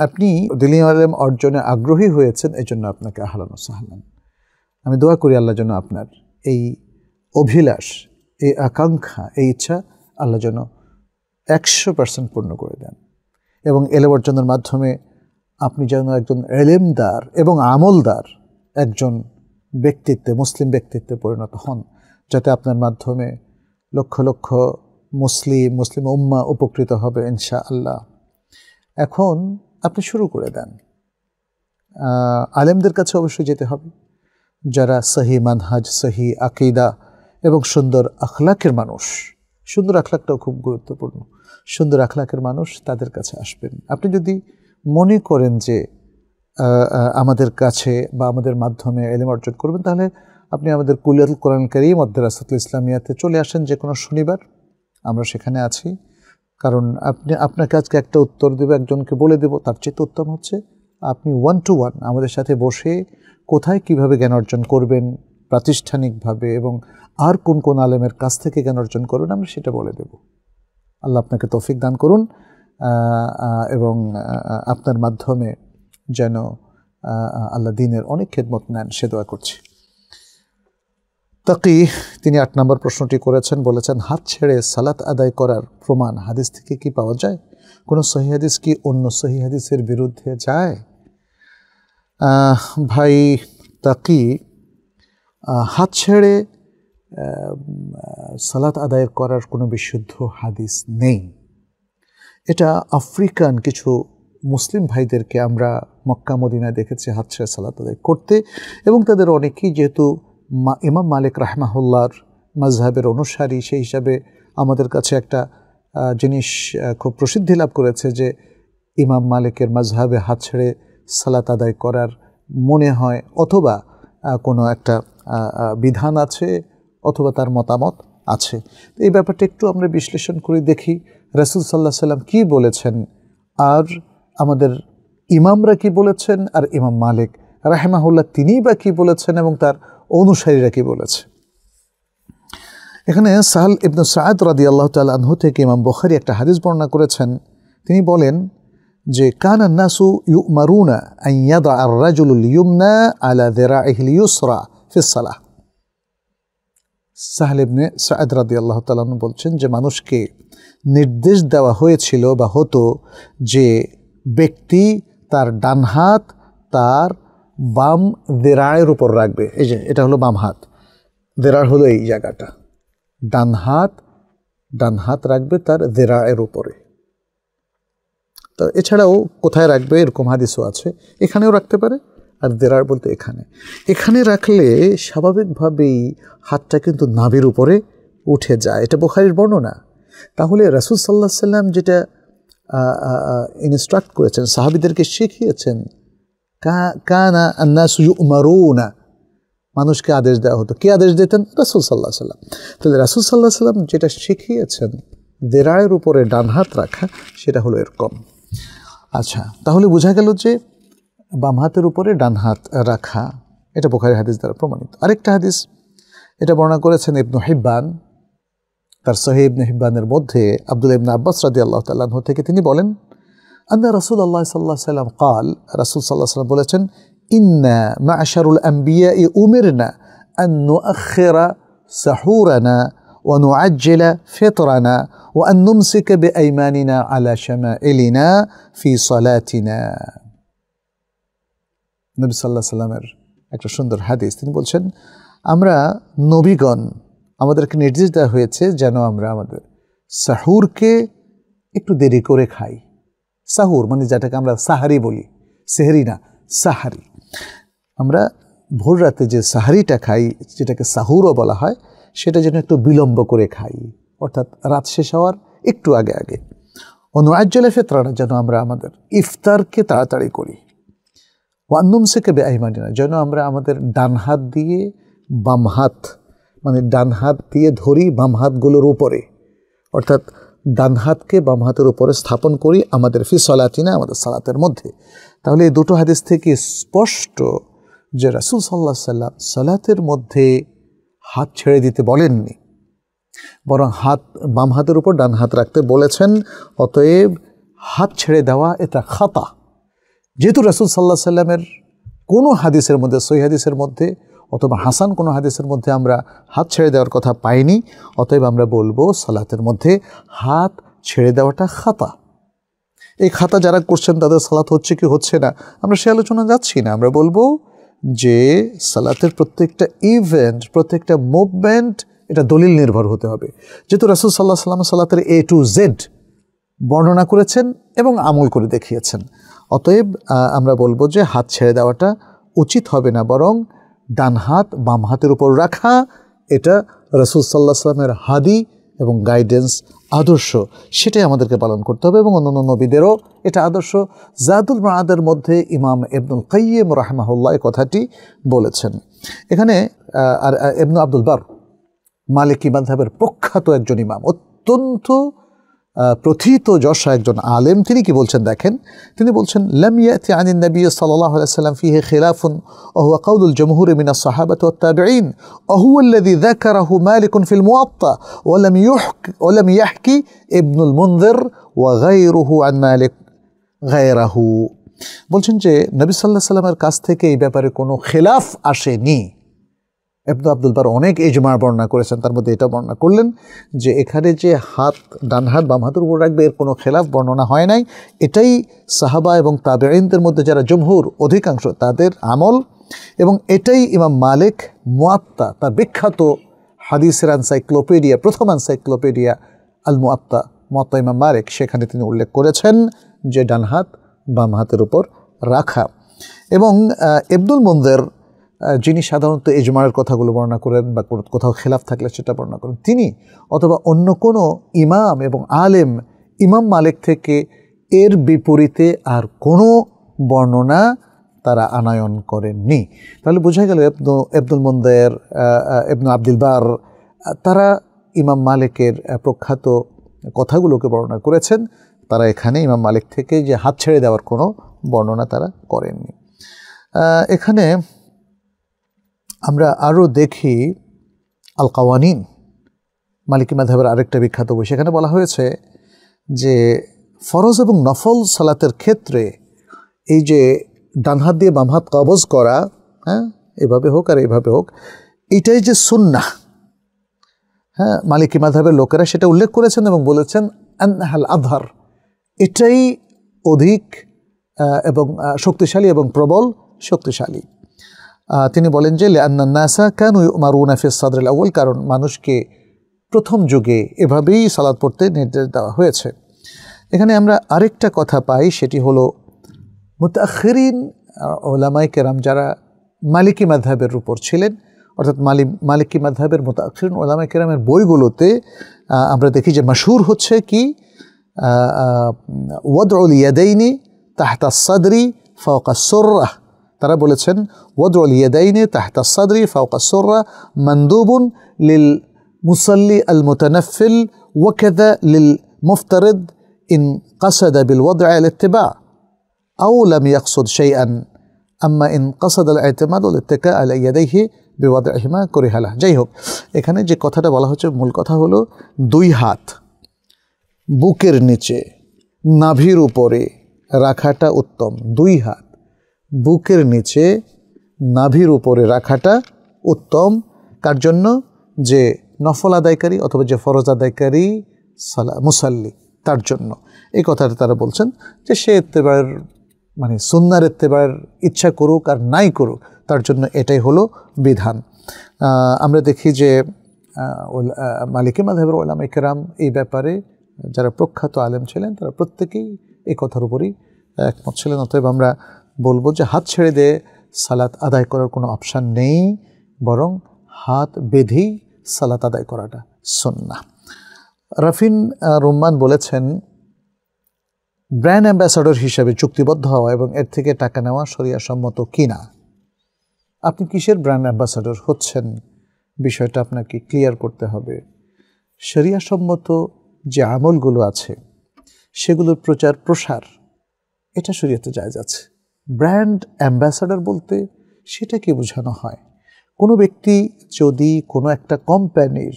আপনি দিলি আলেম অর্জনে আগ্রহী হয়েছেন এই জন্য আপনাকে আহলান সাহলান আমি দোয়া করি আল্লাহ যেন আপনার এই অভিলাষ এই আকাঙ্ক্ষা এই ইচ্ছা আল্লাহ যেন একশো পার্সেন্ট পূর্ণ করে দেন এবং এলেম অর্জনের মাধ্যমে আপনি যেন একজন এলেমদার এবং আমলদার একজন ব্যক্তিত্বে মুসলিম ব্যক্তিত্বে পরিণত হন যাতে আপনার মাধ্যমে লক্ষ লক্ষ মুসলিম মুসলিম উম্মা উপকৃত হবে ইনশা আল্লাহ এখন আপনি শুরু করে দেন আলেমদের কাছে অবশ্যই যেতে হবে যারা সহি মানহাজ সহি আকিদা এবং সুন্দর আখলাকের মানুষ সুন্দর আখলাকটাও খুব গুরুত্বপূর্ণ সুন্দর আখলাকের মানুষ তাদের কাছে আসবেন আপনি যদি মনে করেন যে আমাদের কাছে বা আমাদের মাধ্যমে এলেম অর্জন করবেন তাহলে আপনি আমাদের কুলিয়াল কোরআন করিম অদ্দরাসাতুল ইসলামিয়াতে চলে আসেন যে কোনো শনিবার আমরা সেখানে আছি কারণ আপনি আপনাকে আজকে একটা উত্তর দেবে একজনকে বলে দেব তার চেয়ে উত্তম হচ্ছে আপনি ওয়ান টু ওয়ান আমাদের সাথে বসে কোথায় কিভাবে জ্ঞান অর্জন করবেন প্রাতিষ্ঠানিকভাবে এবং আর কোন কোন আলেমের কাছ থেকে জ্ঞান অর্জন করবেন আমরা সেটা বলে দেব আল্লাহ আপনাকে তৌফিক দান করুন এবং আপনার মাধ্যমে যেন আল্লাহ দিনের অনেক খেদমত নেন সে দোয়া করছি তাকি তিনি আট নম্বর প্রশ্নটি করেছেন বলেছেন হাত ছেড়ে সালাত আদায় করার প্রমাণ হাদিস থেকে কি পাওয়া যায় কোনো সহি হাদিস কি অন্য সহি হাদিসের বিরুদ্ধে যায় ভাই তাকি হাত ছেড়ে সালাত আদায় করার কোনো বিশুদ্ধ হাদিস নেই এটা আফ্রিকান কিছু মুসলিম ভাইদেরকে আমরা মক্কা মদিনায় দেখেছি হাত ছেড়ে সালাত আদায় করতে এবং তাদের অনেকেই যেহেতু মা ইমাম মালিক রাহমাহুল্লার মাজহাবের অনুসারী সেই হিসাবে আমাদের কাছে একটা জিনিস খুব প্রসিদ্ধি লাভ করেছে যে ইমাম মালিকের মজহাবে হাত ছেড়ে সালাত আদায় করার মনে হয় অথবা কোনো একটা বিধান আছে অথবা তার মতামত আছে এই ব্যাপারটা একটু আমরা বিশ্লেষণ করে দেখি রাসুল সাল্লাহ সাল্লাম কি বলেছেন আর আমাদের ইমামরা কি বলেছেন আর ইমাম মালিক রাহেমাহুল্লাহ তিনিই বা কী বলেছেন এবং তার অনুসারীরা কি বলেছে এখানে সাহাল ইবনু সাদ রাদি আল্লাহ তাল থেকে ইমাম বখারি একটা হাদিস বর্ণনা করেছেন তিনি বলেন যে কানা নাসু ইউ মারুনা আইয়াদা আর আলা দেরা সাদ রাদি আল্লাহ তালন বলছেন যে মানুষকে নির্দেশ দেওয়া হয়েছিল বা হতো যে ব্যক্তি তার ডান হাত তার বাম দেরায়ের উপর রাখবে এই যে এটা হলো বাম হাত দেরার হলো এই জায়গাটা ডান হাত ডান হাত রাখবে তার দেরায়ের উপরে তা এছাড়াও কোথায় রাখবে এরকম হাদিসও আছে এখানেও রাখতে পারে আর দেরার বলতে এখানে এখানে রাখলে স্বাভাবিকভাবেই হাতটা কিন্তু নাভির উপরে উঠে যায় এটা বোখারির বর্ণনা তাহলে রাসুল সাল্লাহ সাল্লাম যেটা ইনস্ট্রাক্ট করেছেন সাহাবিদেরকে শিখিয়েছেন কানা আন্নাসু ইউমারুনা মানুষকে আদেশ দেওয়া হতো কী আদেশ দিতেন রাসুল সাল্লাহ সাল্লাম তাহলে রাসুল সাল্লাহ সাল্লাম যেটা শিখিয়েছেন দেরায়ের উপরে ডান হাত রাখা সেটা হলো এরকম আচ্ছা তাহলে বোঝা গেল যে বাম হাতের উপরে ডান হাত রাখা এটা বোখারি হাদিস দ্বারা প্রমাণিত আরেকটা হাদিস এটা বর্ণনা করেছেন ইবনু হিব্বান তার সহি ইবনু হিব্বানের মধ্যে আবদুল ইবনা আব্বাস রাদি আল্লাহ তাল্লাহ থেকে তিনি বলেন أن رسول الله صلى الله عليه وسلم قال رسول صلى الله عليه وسلم إنا معشر الأنبياء أمرنا أن نؤخر سحورنا ونعجل فطرنا وأن نمسك بأيماننا على شمائلنا في صلاتنا الله عليه وسلم একটা সুন্দর হাদিস তিনি বলছেন আমরা নবীগণ আমাদেরকে নির্দেশ দেওয়া হয়েছে যেন আমরা আমাদের সাহুরকে একটু দেরি করে খাই সাহুর মানে যেটাকে আমরা সাহারি বলি সেহারি না সাহারি আমরা ভোর রাতে যে সাহারিটা খাই যেটাকে সাহুরও বলা হয় সেটা যেন একটু বিলম্ব করে খাই অর্থাৎ রাত শেষ হওয়ার একটু আগে আগে অনুআজ্জলে ফেতরাটা যেন আমরা আমাদের ইফতারকে তাড়াতাড়ি করি ওয়ান্নুম সেকে বেআইমানি না যেন আমরা আমাদের ডান হাত দিয়ে বাম হাত মানে ডান হাত দিয়ে ধরি বাম হাতগুলোর উপরে অর্থাৎ ডান হাতকে বাম হাতের উপরে স্থাপন করি আমাদের ফি সলাতিনা আমাদের সালাতের মধ্যে তাহলে এই দুটো হাদিস থেকে স্পষ্ট যে রাসুল সাল্লাহ সাল্লাম সালাতের মধ্যে হাত ছেড়ে দিতে বলেননি বরং হাত বাম হাতের উপর ডান হাত রাখতে বলেছেন অতএব হাত ছেড়ে দেওয়া এটা খাতা যেহেতু রাসুল সাল্লাহ সাল্লামের কোনো হাদিসের মধ্যে সই হাদিসের মধ্যে অথবা হাসান কোনো হাদিসের মধ্যে আমরা হাত ছেড়ে দেওয়ার কথা পাইনি অতএব আমরা বলবো সালাতের মধ্যে হাত ছেড়ে দেওয়াটা খাতা এই খাতা যারা করছেন তাদের সালাত হচ্ছে কি হচ্ছে না আমরা সে আলোচনা যাচ্ছি না আমরা বলবো যে সালাতের প্রত্যেকটা ইভেন্ট প্রত্যেকটা মুভমেন্ট এটা দলিল নির্ভর হতে হবে যেহেতু রাসুল সাল্লাহ সাল্লাম সালাতের এ টু জেড বর্ণনা করেছেন এবং আমল করে দেখিয়েছেন অতএব আমরা বলবো যে হাত ছেড়ে দেওয়াটা উচিত হবে না বরং ডান হাত বাম হাতের উপর রাখা এটা রসুল সাল্লাহ সাল্লামের হাদি এবং গাইডেন্স আদর্শ সেটাই আমাদেরকে পালন করতে হবে এবং অন্যান্য নবীদেরও এটা আদর্শ জাদুল মাহাদের মধ্যে ইমাম এবনুল কাইম রাহমাহুল্লাহ কথাটি বলেছেন এখানে আর এবনু আব্দুল বার মালিক ইমাধাবের প্রখ্যাত একজন ইমাম অত্যন্ত প্রথিত যশা একজন আলেম তিনি কি বলছেন দেখেন তিনি বলছেন لم ياتي عن النبي صلى الله عليه وسلم فيه خلاف وهو قول الجمهور من الصحابه والتابعين وهو الذي ذكره مالك في الموطا ولم يحك ولم يحكي ابن المنذر وغيره عن مالك غيره বলছেন যে নবী সাল্লাল্লাহু আলাইহি ওয়াসাল্লামের কাছ থেকে এই ব্যাপারে কোনো خلاف আসেনি এবদু আব্দুল বার অনেক এজমার বর্ণনা করেছেন তার মধ্যে এটা বর্ণনা করলেন যে এখানে যে হাত ডান হাত বাম হাতের উপর রাখবে এর কোনো খেলাফ বর্ণনা হয় নাই এটাই সাহাবা এবং তাবেইনদের মধ্যে যারা জমহুর অধিকাংশ তাদের আমল এবং এটাই ইমাম মালিক মুয়াত্তা তার বিখ্যাত হাদিসের আনসাইক্লোপিডিয়া প্রথম আনসাইক্লোপিডিয়া আল মুয়াত্তা মুয়াত্তা ইমাম মালিক সেখানে তিনি উল্লেখ করেছেন যে ডান হাত বাম হাতের উপর রাখা এবং এবদুল মন্দের যিনি সাধারণত এজমারের কথাগুলো বর্ণনা করেন বা কোথাও খেলাফ থাকলে সেটা বর্ণনা করেন তিনি অথবা অন্য কোনো ইমাম এবং আলেম ইমাম মালিক থেকে এর বিপরীতে আর কোনো বর্ণনা তারা আনায়ন করেননি তাহলে বোঝা গেল এবনু এবদুল মন্দের এবনু আব্দুল বার তারা ইমাম মালিকের প্রখ্যাত কথাগুলোকে বর্ণনা করেছেন তারা এখানে ইমাম মালিক থেকে যে হাত ছেড়ে দেওয়ার কোনো বর্ণনা তারা করেননি এখানে আমরা আরও দেখি আল কাওয়ানিন মালিকি মাধবের আরেকটা বিখ্যাত বই সেখানে বলা হয়েছে যে ফরজ এবং নফল সালাতের ক্ষেত্রে এই যে ডান হাত দিয়ে বাম হাত কবজ করা হ্যাঁ এভাবে হোক আর এভাবে হোক এটাই যে সুন্না হ্যাঁ মালিকী মাধবের লোকেরা সেটা উল্লেখ করেছেন এবং বলেছেন আনহাল আধার এটাই অধিক এবং শক্তিশালী এবং প্রবল শক্তিশালী তিনি বলেন যে নাসা কেন মারুনা ফিস সাদরুল আউ্ল কারণ মানুষকে প্রথম যুগে এভাবেই সালাদ পড়তে নির্দেশ দেওয়া হয়েছে এখানে আমরা আরেকটা কথা পাই সেটি হলো মুতাখরিন ওলামাই কেরাম যারা মালিকি মাধাবের উপর ছিলেন অর্থাৎ মালি মালিকি মাধাবের মুতাক্ষির ওলামাই কেরামের বইগুলোতে আমরা দেখি যে মাসুর হচ্ছে কি ওয়াদ ইয়াদাইনি তাহতা সাদরি ফওকা সর্রাহ তারা বলেছেন ওয়াদুল ইয়াদাইনে তাহতা সাদরি ফাউকা সোর্রা মান্দুবুন লিল মুসাল্লি আল মুতানাফিল ওয়াকাদা লিল মুফতারিদ ইন قصد بالوضع الاتباع أو لم يقصد شيئا أما إن قصد الاعتماد والاتكاء على يديه বিবাদ হিমা করিহালা যাই হোক এখানে যে কথাটা বলা হচ্ছে মূল কথা হলো দুই হাত বুকের নিচে নাভির উপরে রাখাটা উত্তম দুই হাত বুকের নিচে নাভির উপরে রাখাটা উত্তম কার জন্য যে নফল আদায়কারী অথবা যে ফরজ আদায়কারী সালা মুসাল্লি তার জন্য এই কথাটা তারা বলছেন যে সে এত্তেবার মানে সুন্নার এত্তেবার ইচ্ছা করুক আর নাই করুক তার জন্য এটাই হলো বিধান আমরা দেখি যে মালিকে মাধবের ওলাম একরাম এই ব্যাপারে যারা প্রখ্যাত আলেম ছিলেন তারা প্রত্যেকেই এই কথার উপরই একমত ছিলেন অতএব আমরা বলবো যে হাত ছেড়ে দিয়ে সালাত আদায় করার কোনো অপশান নেই বরং হাত বেঁধেই সালাত আদায় করাটা সন্না রাফিন রুম্মান বলেছেন ব্র্যান্ড অ্যাম্বাসাডর হিসেবে চুক্তিবদ্ধ হওয়া এবং এর থেকে টাকা নেওয়া সম্মত কিনা আপনি কিসের ব্র্যান্ড অ্যাম্বাসাডর হচ্ছেন বিষয়টা আপনাকে ক্লিয়ার করতে হবে সম্মত যে আমলগুলো আছে সেগুলোর প্রচার প্রসার এটা শরীয়তে যায় যাচ্ছে ব্র্যান্ড অ্যাম্বাসাডার বলতে সেটাকে বোঝানো হয় কোনো ব্যক্তি যদি কোনো একটা কোম্পানির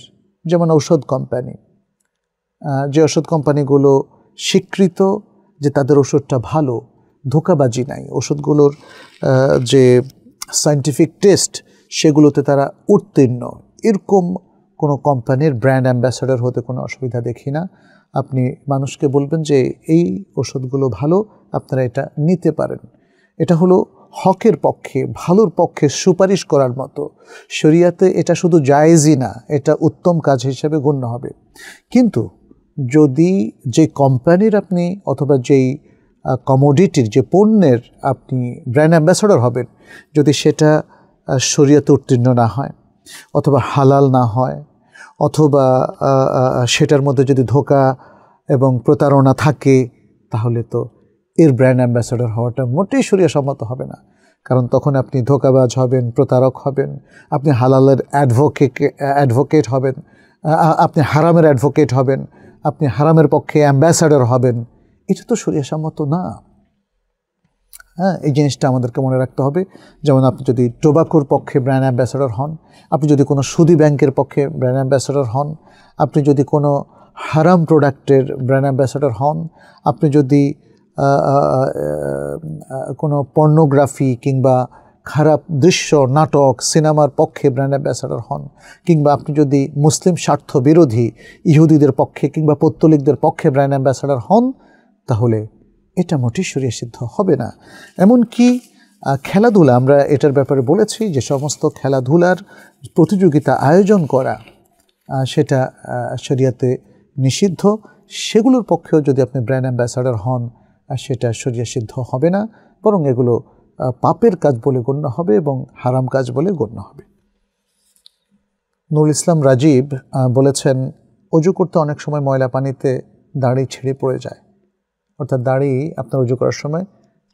যেমন ঔষধ কোম্পানি যে ওষুধ কোম্পানিগুলো স্বীকৃত যে তাদের ওষুধটা ভালো ধোকাবাজি নাই ওষুধগুলোর যে সায়েন্টিফিক টেস্ট সেগুলোতে তারা উত্তীর্ণ এরকম কোনো কোম্পানির ব্র্যান্ড অ্যাম্বাসাডার হতে কোনো অসুবিধা দেখি না আপনি মানুষকে বলবেন যে এই ওষুধগুলো ভালো আপনারা এটা নিতে পারেন এটা হলো হকের পক্ষে ভালোর পক্ষে সুপারিশ করার মতো শরিয়াতে এটা শুধু জায়েজই না এটা উত্তম কাজ হিসেবে গণ্য হবে কিন্তু যদি যে কোম্পানির আপনি অথবা যেই কমোডিটির যে পণ্যের আপনি ব্র্যান্ড অ্যাম্বাসাডর হবেন যদি সেটা শরিয়াতে উত্তীর্ণ না হয় অথবা হালাল না হয় অথবা সেটার মধ্যে যদি ধোকা এবং প্রতারণা থাকে তাহলে তো এর ব্র্যান্ড অ্যাম্বাসেডর হওয়াটা মোটেই শরীয় সম্মত হবে না কারণ তখন আপনি ধোকাবাজ হবেন প্রতারক হবেন আপনি হালালের অ্যাডভোকেট অ্যাডভোকেট হবেন আপনি হারামের অ্যাডভোকেট হবেন আপনি হারামের পক্ষে অ্যাম্বাসাডার হবেন এটা তো সম্মত না হ্যাঁ এই জিনিসটা আমাদেরকে মনে রাখতে হবে যেমন আপনি যদি টোবাকোর পক্ষে ব্র্যান্ড অ্যাম্বাসাডার হন আপনি যদি কোনো সুদি ব্যাংকের পক্ষে ব্র্যান্ড অ্যাম্বাসাডার হন আপনি যদি কোনো হারাম প্রোডাক্টের ব্র্যান্ড অ্যাম্বাসাডার হন আপনি যদি কোনো পর্নোগ্রাফি কিংবা খারাপ দৃশ্য নাটক সিনেমার পক্ষে ব্র্যান্ড অ্যাম্বাসাডার হন কিংবা আপনি যদি মুসলিম স্বার্থ বিরোধী ইহুদিদের পক্ষে কিংবা পত্তলিকদের পক্ষে ব্র্যান্ড অ্যাম্বাসাডার হন তাহলে এটা মোটেই সরিয়ে সিদ্ধ হবে না এমনকি খেলাধুলা আমরা এটার ব্যাপারে বলেছি যে সমস্ত খেলাধুলার প্রতিযোগিতা আয়োজন করা সেটা শরিয়াতে নিষিদ্ধ সেগুলোর পক্ষেও যদি আপনি ব্র্যান্ড অ্যাম্বাসাডার হন সেটা সরিয়া সিদ্ধ হবে না বরং এগুলো পাপের কাজ বলে গণ্য হবে এবং হারাম কাজ বলে গণ্য হবে নুরুল ইসলাম রাজীব বলেছেন অজু করতে অনেক সময় ময়লা পানিতে দাড়ি ছেড়ে পড়ে যায় অর্থাৎ দাড়ি আপনার অজু করার সময়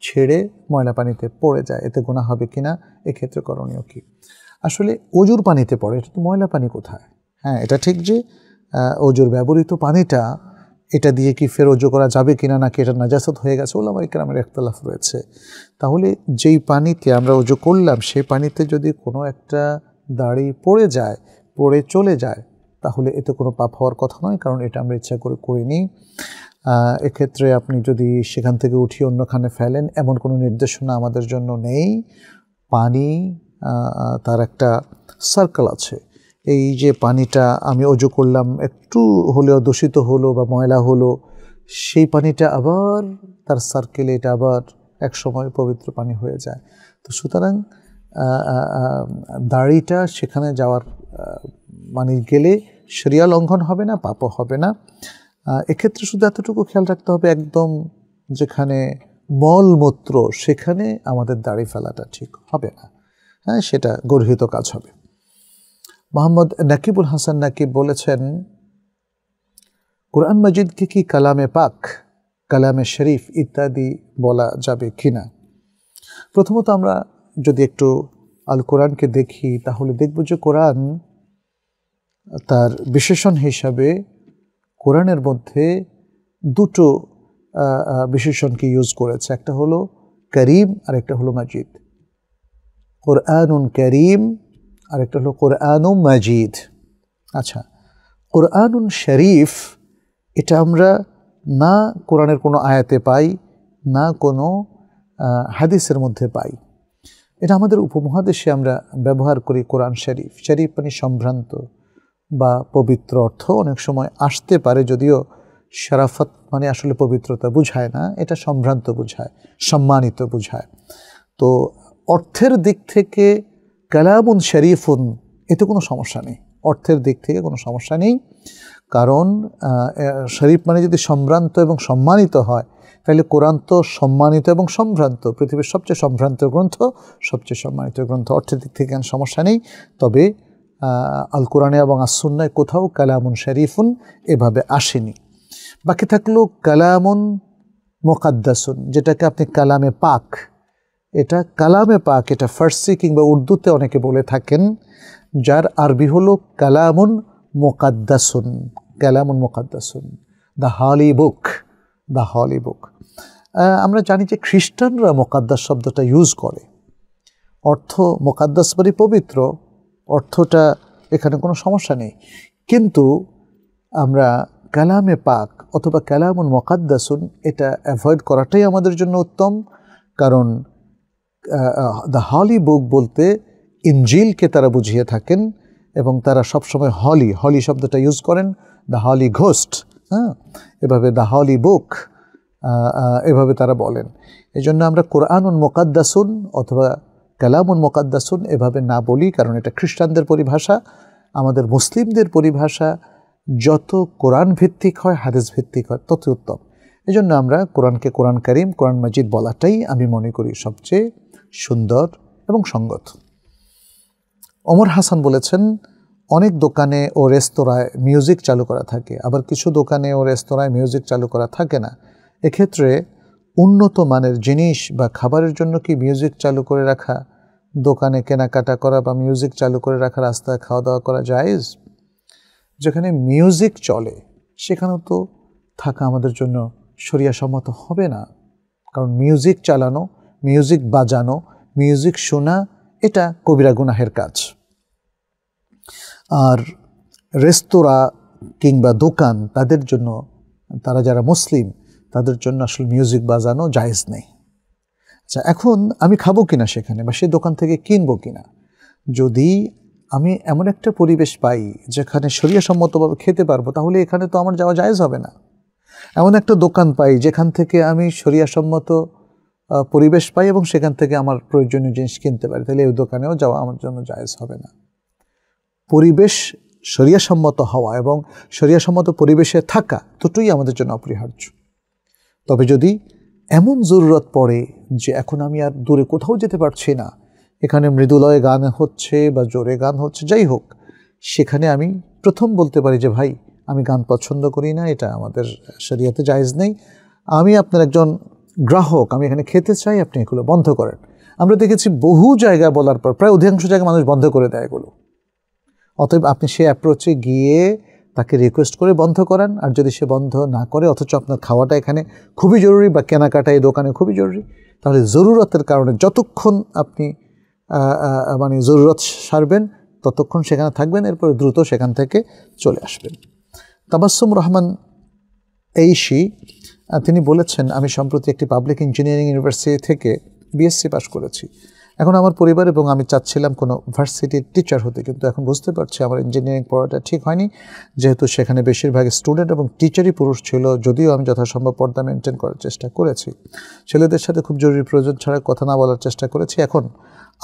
ছেড়ে ময়লা পানিতে পড়ে যায় এতে গোনা হবে কি না এক্ষেত্রে করণীয় কি আসলে অজুর পানিতে পড়ে এটা তো ময়লা পানি কোথায় হ্যাঁ এটা ঠিক যে অজুর ব্যবহৃত পানিটা এটা দিয়ে কি ফের ওজো করা যাবে কিনা নাকি এটা নাজাসত হয়ে গেছে ওলামা ইকরামের একতলাফ রয়েছে তাহলে যেই পানিতে আমরা ওজো করলাম সেই পানিতে যদি কোনো একটা দাড়ি পড়ে যায় পড়ে চলে যায় তাহলে এতে কোনো পাপ হওয়ার কথা নয় কারণ এটা আমরা ইচ্ছা করে করিনি এক্ষেত্রে আপনি যদি সেখান থেকে উঠিয়ে অন্যখানে ফেলেন এমন কোনো নির্দেশনা আমাদের জন্য নেই পানি তার একটা সার্কেল আছে এই যে পানিটা আমি অজু করলাম একটু হলেও দূষিত হলো বা ময়লা হলো সেই পানিটা আবার তার সার্কেলে এটা আবার এক সময় পবিত্র পানি হয়ে যায় তো সুতরাং দাড়িটা সেখানে যাওয়ার মানে গেলে সেরিয়া লঙ্ঘন হবে না পাপও হবে না এক্ষেত্রে শুধু এতটুকু খেয়াল রাখতে হবে একদম যেখানে মলমূত্র সেখানে আমাদের দাড়ি ফেলাটা ঠিক হবে না হ্যাঁ সেটা গর্হিত কাজ হবে মোহাম্মদ নাকিবুল হাসান নাকিব বলেছেন কোরআন মজিদকে কি কালামে পাক কালামে শরীফ ইত্যাদি বলা যাবে কি না প্রথমত আমরা যদি একটু আল কোরআনকে দেখি তাহলে দেখব যে কোরআন তার বিশেষণ হিসাবে কোরআনের মধ্যে দুটো বিশেষণকে ইউজ করেছে একটা হলো করিম আর একটা হলো মাজিদ উন করিম আরেকটা হলো কোরআনুম মাজিদ আচ্ছা কোরআনুন শরীফ এটা আমরা না কোরআনের কোনো আয়াতে পাই না কোনো হাদিসের মধ্যে পাই এটা আমাদের উপমহাদেশে আমরা ব্যবহার করি কোরআন শরীফ শরীফ মানে সম্ভ্রান্ত বা পবিত্র অর্থ অনেক সময় আসতে পারে যদিও শরাফত মানে আসলে পবিত্রতা বুঝায় না এটা সম্ভ্রান্ত বুঝায় সম্মানিত বুঝায় তো অর্থের দিক থেকে কালামুন শরীফুন এতে কোনো সমস্যা নেই অর্থের দিক থেকে কোনো সমস্যা নেই কারণ শরীফ মানে যদি সম্ভ্রান্ত এবং সম্মানিত হয় তাহলে কোরআন তো সম্মানিত এবং সম্ভ্রান্ত পৃথিবীর সবচেয়ে সম্ভ্রান্ত গ্রন্থ সবচেয়ে সম্মানিত গ্রন্থ অর্থের দিক থেকে সমস্যা নেই তবে আল কোরআনে এবং আসুন্নায় কোথাও কালামুন শরীফুন এভাবে আসেনি বাকি থাকলো কালামুন মোকাদ্দাসুন যেটাকে আপনি কালামে পাক এটা কালামে পাক এটা ফার্সি কিংবা উর্দুতে অনেকে বলে থাকেন যার আরবি হলো কালামুন মোকাদ্দাসুন কালামুন মোকাদ্দাসুন দ্য হলি বুক দ্য হলি বুক আমরা জানি যে খ্রিস্টানরা মোকাদ্দাস শব্দটা ইউজ করে অর্থ মোকাদ্দাস মানে পবিত্র অর্থটা এখানে কোনো সমস্যা নেই কিন্তু আমরা কালামে পাক অথবা কালামুন মোকাদ্দাসুন এটা অ্যাভয়েড করাটাই আমাদের জন্য উত্তম কারণ দ্য হলি বুক বলতে ইঞ্জিলকে তারা বুঝিয়ে থাকেন এবং তারা সবসময় হলি হলি শব্দটা ইউজ করেন দ্য হলি ঘোস্ট হ্যাঁ এভাবে দ্য হলি বুক এভাবে তারা বলেন এই জন্য আমরা কোরআনুন মোকাদ্দাসুন অথবা কালামুন মোকাদ্দাসুন এভাবে না বলি কারণ এটা খ্রিস্টানদের পরিভাষা আমাদের মুসলিমদের পরিভাষা যত কোরআন ভিত্তিক হয় হাদিস ভিত্তিক হয় তত উত্তম এই জন্য আমরা কোরআনকে কোরআন করিম কোরআন মাজিদ বলাটাই আমি মনে করি সবচেয়ে সুন্দর এবং সঙ্গত অমর হাসান বলেছেন অনেক দোকানে ও রেস্তোরাঁয় মিউজিক চালু করা থাকে আবার কিছু দোকানে ও রেস্তোরাঁয় মিউজিক চালু করা থাকে না এক্ষেত্রে উন্নত মানের জিনিস বা খাবারের জন্য কি মিউজিক চালু করে রাখা দোকানে কেনাকাটা করা বা মিউজিক চালু করে রাখা রাস্তায় খাওয়া দাওয়া করা যায়জ যেখানে মিউজিক চলে সেখানেও তো থাকা আমাদের জন্য সরিয়াসম্মত হবে না কারণ মিউজিক চালানো মিউজিক বাজানো মিউজিক শোনা এটা কবিরা গুনাহের কাজ আর রেস্তোরাঁ কিংবা দোকান তাদের জন্য তারা যারা মুসলিম তাদের জন্য আসলে মিউজিক বাজানো জায়েজ নেই আচ্ছা এখন আমি খাবো কিনা সেখানে বা সে দোকান থেকে কিনবো কিনা যদি আমি এমন একটা পরিবেশ পাই যেখানে সম্মতভাবে খেতে পারবো তাহলে এখানে তো আমার যাওয়া জায়েজ হবে না এমন একটা দোকান পাই যেখান থেকে আমি সম্মত পরিবেশ পাই এবং সেখান থেকে আমার প্রয়োজনীয় জিনিস কিনতে পারি তাহলে এই দোকানেও যাওয়া আমার জন্য জায়েজ হবে না পরিবেশ সরিয়াসম্মত হওয়া এবং সরিয়াসম্মত পরিবেশে থাকা দুটোই আমাদের জন্য অপরিহার্য তবে যদি এমন জরুরত পড়ে যে এখন আমি আর দূরে কোথাও যেতে পারছি না এখানে মৃদুলয়ে গান হচ্ছে বা জোরে গান হচ্ছে যাই হোক সেখানে আমি প্রথম বলতে পারি যে ভাই আমি গান পছন্দ করি না এটা আমাদের শরিয়াতে জায়জ নেই আমি আপনার একজন গ্রাহক আমি এখানে খেতে চাই আপনি এগুলো বন্ধ করেন আমরা দেখেছি বহু জায়গা বলার পর প্রায় অধিকাংশ জায়গায় মানুষ বন্ধ করে দেয় এগুলো অতএব আপনি সে অ্যাপ্রোচে গিয়ে তাকে রিকোয়েস্ট করে বন্ধ করান আর যদি সে বন্ধ না করে অথচ আপনার খাওয়াটা এখানে খুবই জরুরি বা কেনাকাটা এই দোকানে খুবই জরুরি তাহলে জরুরতের কারণে যতক্ষণ আপনি মানে জরুরত সারবেন ততক্ষণ সেখানে থাকবেন এরপরে দ্রুত সেখান থেকে চলে আসবেন তাবাসুম রহমান এইশি তিনি বলেছেন আমি সম্প্রতি একটি পাবলিক ইঞ্জিনিয়ারিং ইউনিভার্সিটি থেকে বিএসসি পাশ করেছি এখন আমার পরিবার এবং আমি চাচ্ছিলাম কোনো ভার্সিটির টিচার হতে কিন্তু এখন বুঝতে পারছি আমার ইঞ্জিনিয়ারিং পড়াটা ঠিক হয়নি যেহেতু সেখানে বেশিরভাগ স্টুডেন্ট এবং টিচারই পুরুষ ছিল যদিও আমি যথাসম্ভব পর্দা মেনটেন করার চেষ্টা করেছি ছেলেদের সাথে খুব জরুরি প্রয়োজন ছাড়া কথা না বলার চেষ্টা করেছি এখন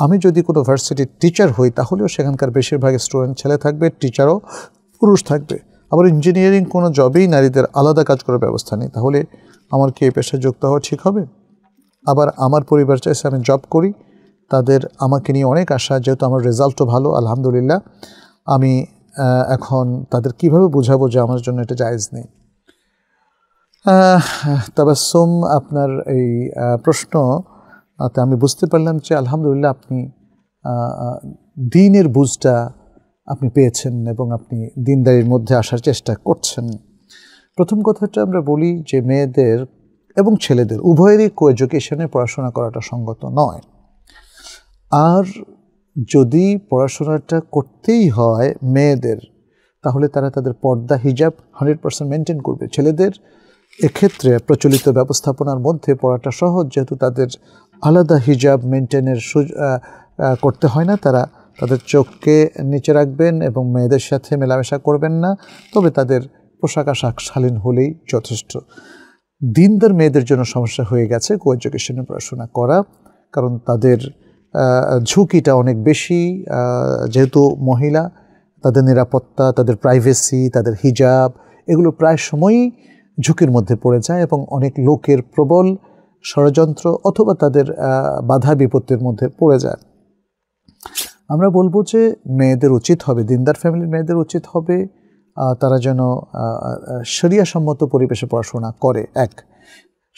আমি যদি কোনো ভার্সিটির টিচার হই তাহলেও সেখানকার বেশিরভাগ স্টুডেন্ট ছেলে থাকবে টিচারও পুরুষ থাকবে আবার ইঞ্জিনিয়ারিং কোনো জবেই নারীদের আলাদা কাজ করার ব্যবস্থা নেই তাহলে আমার কি এই পেশায় যুক্ত হওয়া ঠিক হবে আবার আমার পরিবার চাইছে আমি জব করি তাদের আমাকে নিয়ে অনেক আশা যেহেতু আমার রেজাল্টও ভালো আলহামদুলিল্লাহ আমি এখন তাদের কিভাবে বোঝাবো যে আমার জন্য এটা জায়জ নেই সোম আপনার এই প্রশ্ন আমি বুঝতে পারলাম যে আলহামদুলিল্লাহ আপনি দিনের বুঝটা আপনি পেয়েছেন এবং আপনি দিনদারির মধ্যে আসার চেষ্টা করছেন প্রথম কথাটা আমরা বলি যে মেয়েদের এবং ছেলেদের উভয়েরই কো এডুকেশনে পড়াশোনা করাটা সঙ্গত নয় আর যদি পড়াশোনাটা করতেই হয় মেয়েদের তাহলে তারা তাদের পর্দা হিজাব হান্ড্রেড পার্সেন্ট মেনটেন করবে ছেলেদের এক্ষেত্রে প্রচলিত ব্যবস্থাপনার মধ্যে পড়াটা সহজ যেহেতু তাদের আলাদা হিজাব মেনটেনের করতে হয় না তারা তাদের চোখকে নিচে রাখবেন এবং মেয়েদের সাথে মেলামেশা করবেন না তবে তাদের পোশাক আশাক শালীন হলেই যথেষ্ট দিনদার মেয়েদের জন্য সমস্যা হয়ে গেছে কো এডুকেশনে পড়াশোনা করা কারণ তাদের ঝুঁকিটা অনেক বেশি যেহেতু মহিলা তাদের নিরাপত্তা তাদের প্রাইভেসি তাদের হিজাব এগুলো প্রায় সময়ই ঝুঁকির মধ্যে পড়ে যায় এবং অনেক লোকের প্রবল ষড়যন্ত্র অথবা তাদের বাধা বিপত্তির মধ্যে পড়ে যায় আমরা বলবো যে মেয়েদের উচিত হবে দিনদার ফ্যামিলির মেয়েদের উচিত হবে তারা যেন সরিয়াসম্মত পরিবেশে পড়াশোনা করে এক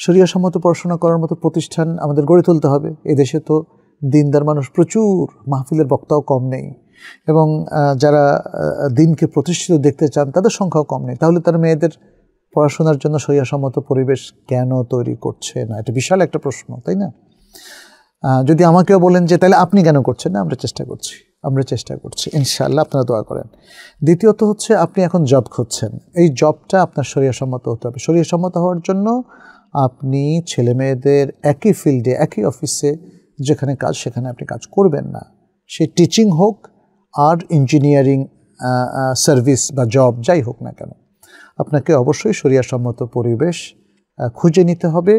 সরিয়াসম্মত পড়াশোনা করার মতো প্রতিষ্ঠান আমাদের গড়ে তুলতে হবে এদেশে তো দিনদার মানুষ প্রচুর মাহফিলের বক্তাও কম নেই এবং যারা দিনকে প্রতিষ্ঠিত দেখতে চান তাদের সংখ্যাও কম নেই তাহলে তারা মেয়েদের পড়াশোনার জন্য সরিয়াসম্মত পরিবেশ কেন তৈরি করছে না এটা বিশাল একটা প্রশ্ন তাই না যদি আমাকেও বলেন যে তাহলে আপনি কেন করছেন না আমরা চেষ্টা করছি আমরা চেষ্টা করছি ইনশাল্লাহ আপনারা দোয়া করেন দ্বিতীয়ত হচ্ছে আপনি এখন জব খুঁজছেন এই জবটা আপনার সম্মত হতে হবে সম্মত হওয়ার জন্য আপনি ছেলে মেয়েদের একই ফিল্ডে একই অফিসে যেখানে কাজ সেখানে আপনি কাজ করবেন না সে টিচিং হোক আর ইঞ্জিনিয়ারিং সার্ভিস বা জব যাই হোক না কেন আপনাকে অবশ্যই সম্মত পরিবেশ খুঁজে নিতে হবে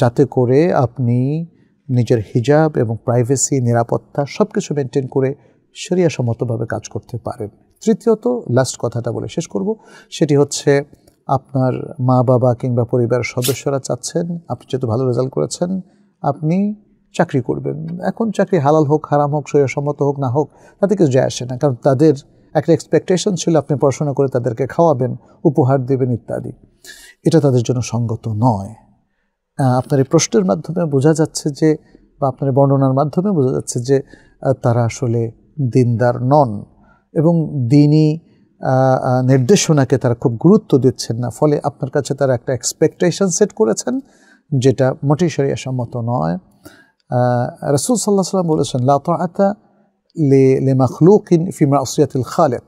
যাতে করে আপনি নিজের হিজাব এবং প্রাইভেসি নিরাপত্তা সব কিছু মেনটেন করে সম্মতভাবে কাজ করতে পারেন তৃতীয়ত লাস্ট কথাটা বলে শেষ করব সেটি হচ্ছে আপনার মা বাবা কিংবা পরিবারের সদস্যরা চাচ্ছেন আপনি যেহেতু ভালো রেজাল্ট করেছেন আপনি চাকরি করবেন এখন চাকরি হালাল হোক হারাম হোক সম্মত হোক না হোক তাতে কিছু যায় আসে না কারণ তাদের একটা এক্সপেকটেশন ছিল আপনি পড়াশোনা করে তাদেরকে খাওয়াবেন উপহার দেবেন ইত্যাদি এটা তাদের জন্য সঙ্গত নয় আপনার এই প্রশ্নের মাধ্যমে বোঝা যাচ্ছে যে বা আপনার বর্ণনার মাধ্যমে বোঝা যাচ্ছে যে তারা আসলে দিনদার নন এবং দিনই নির্দেশনাকে তারা খুব গুরুত্ব দিচ্ছেন না ফলে আপনার কাছে তারা একটা এক্সপেকটেশন সেট করেছেন যেটা মোটেই সরিয়া সম্মত নয় রসুল সাল্লাহ সাল্লাম বলেছেন লাতা লে লে ইন ফিমা আসিয়াতিল খালেক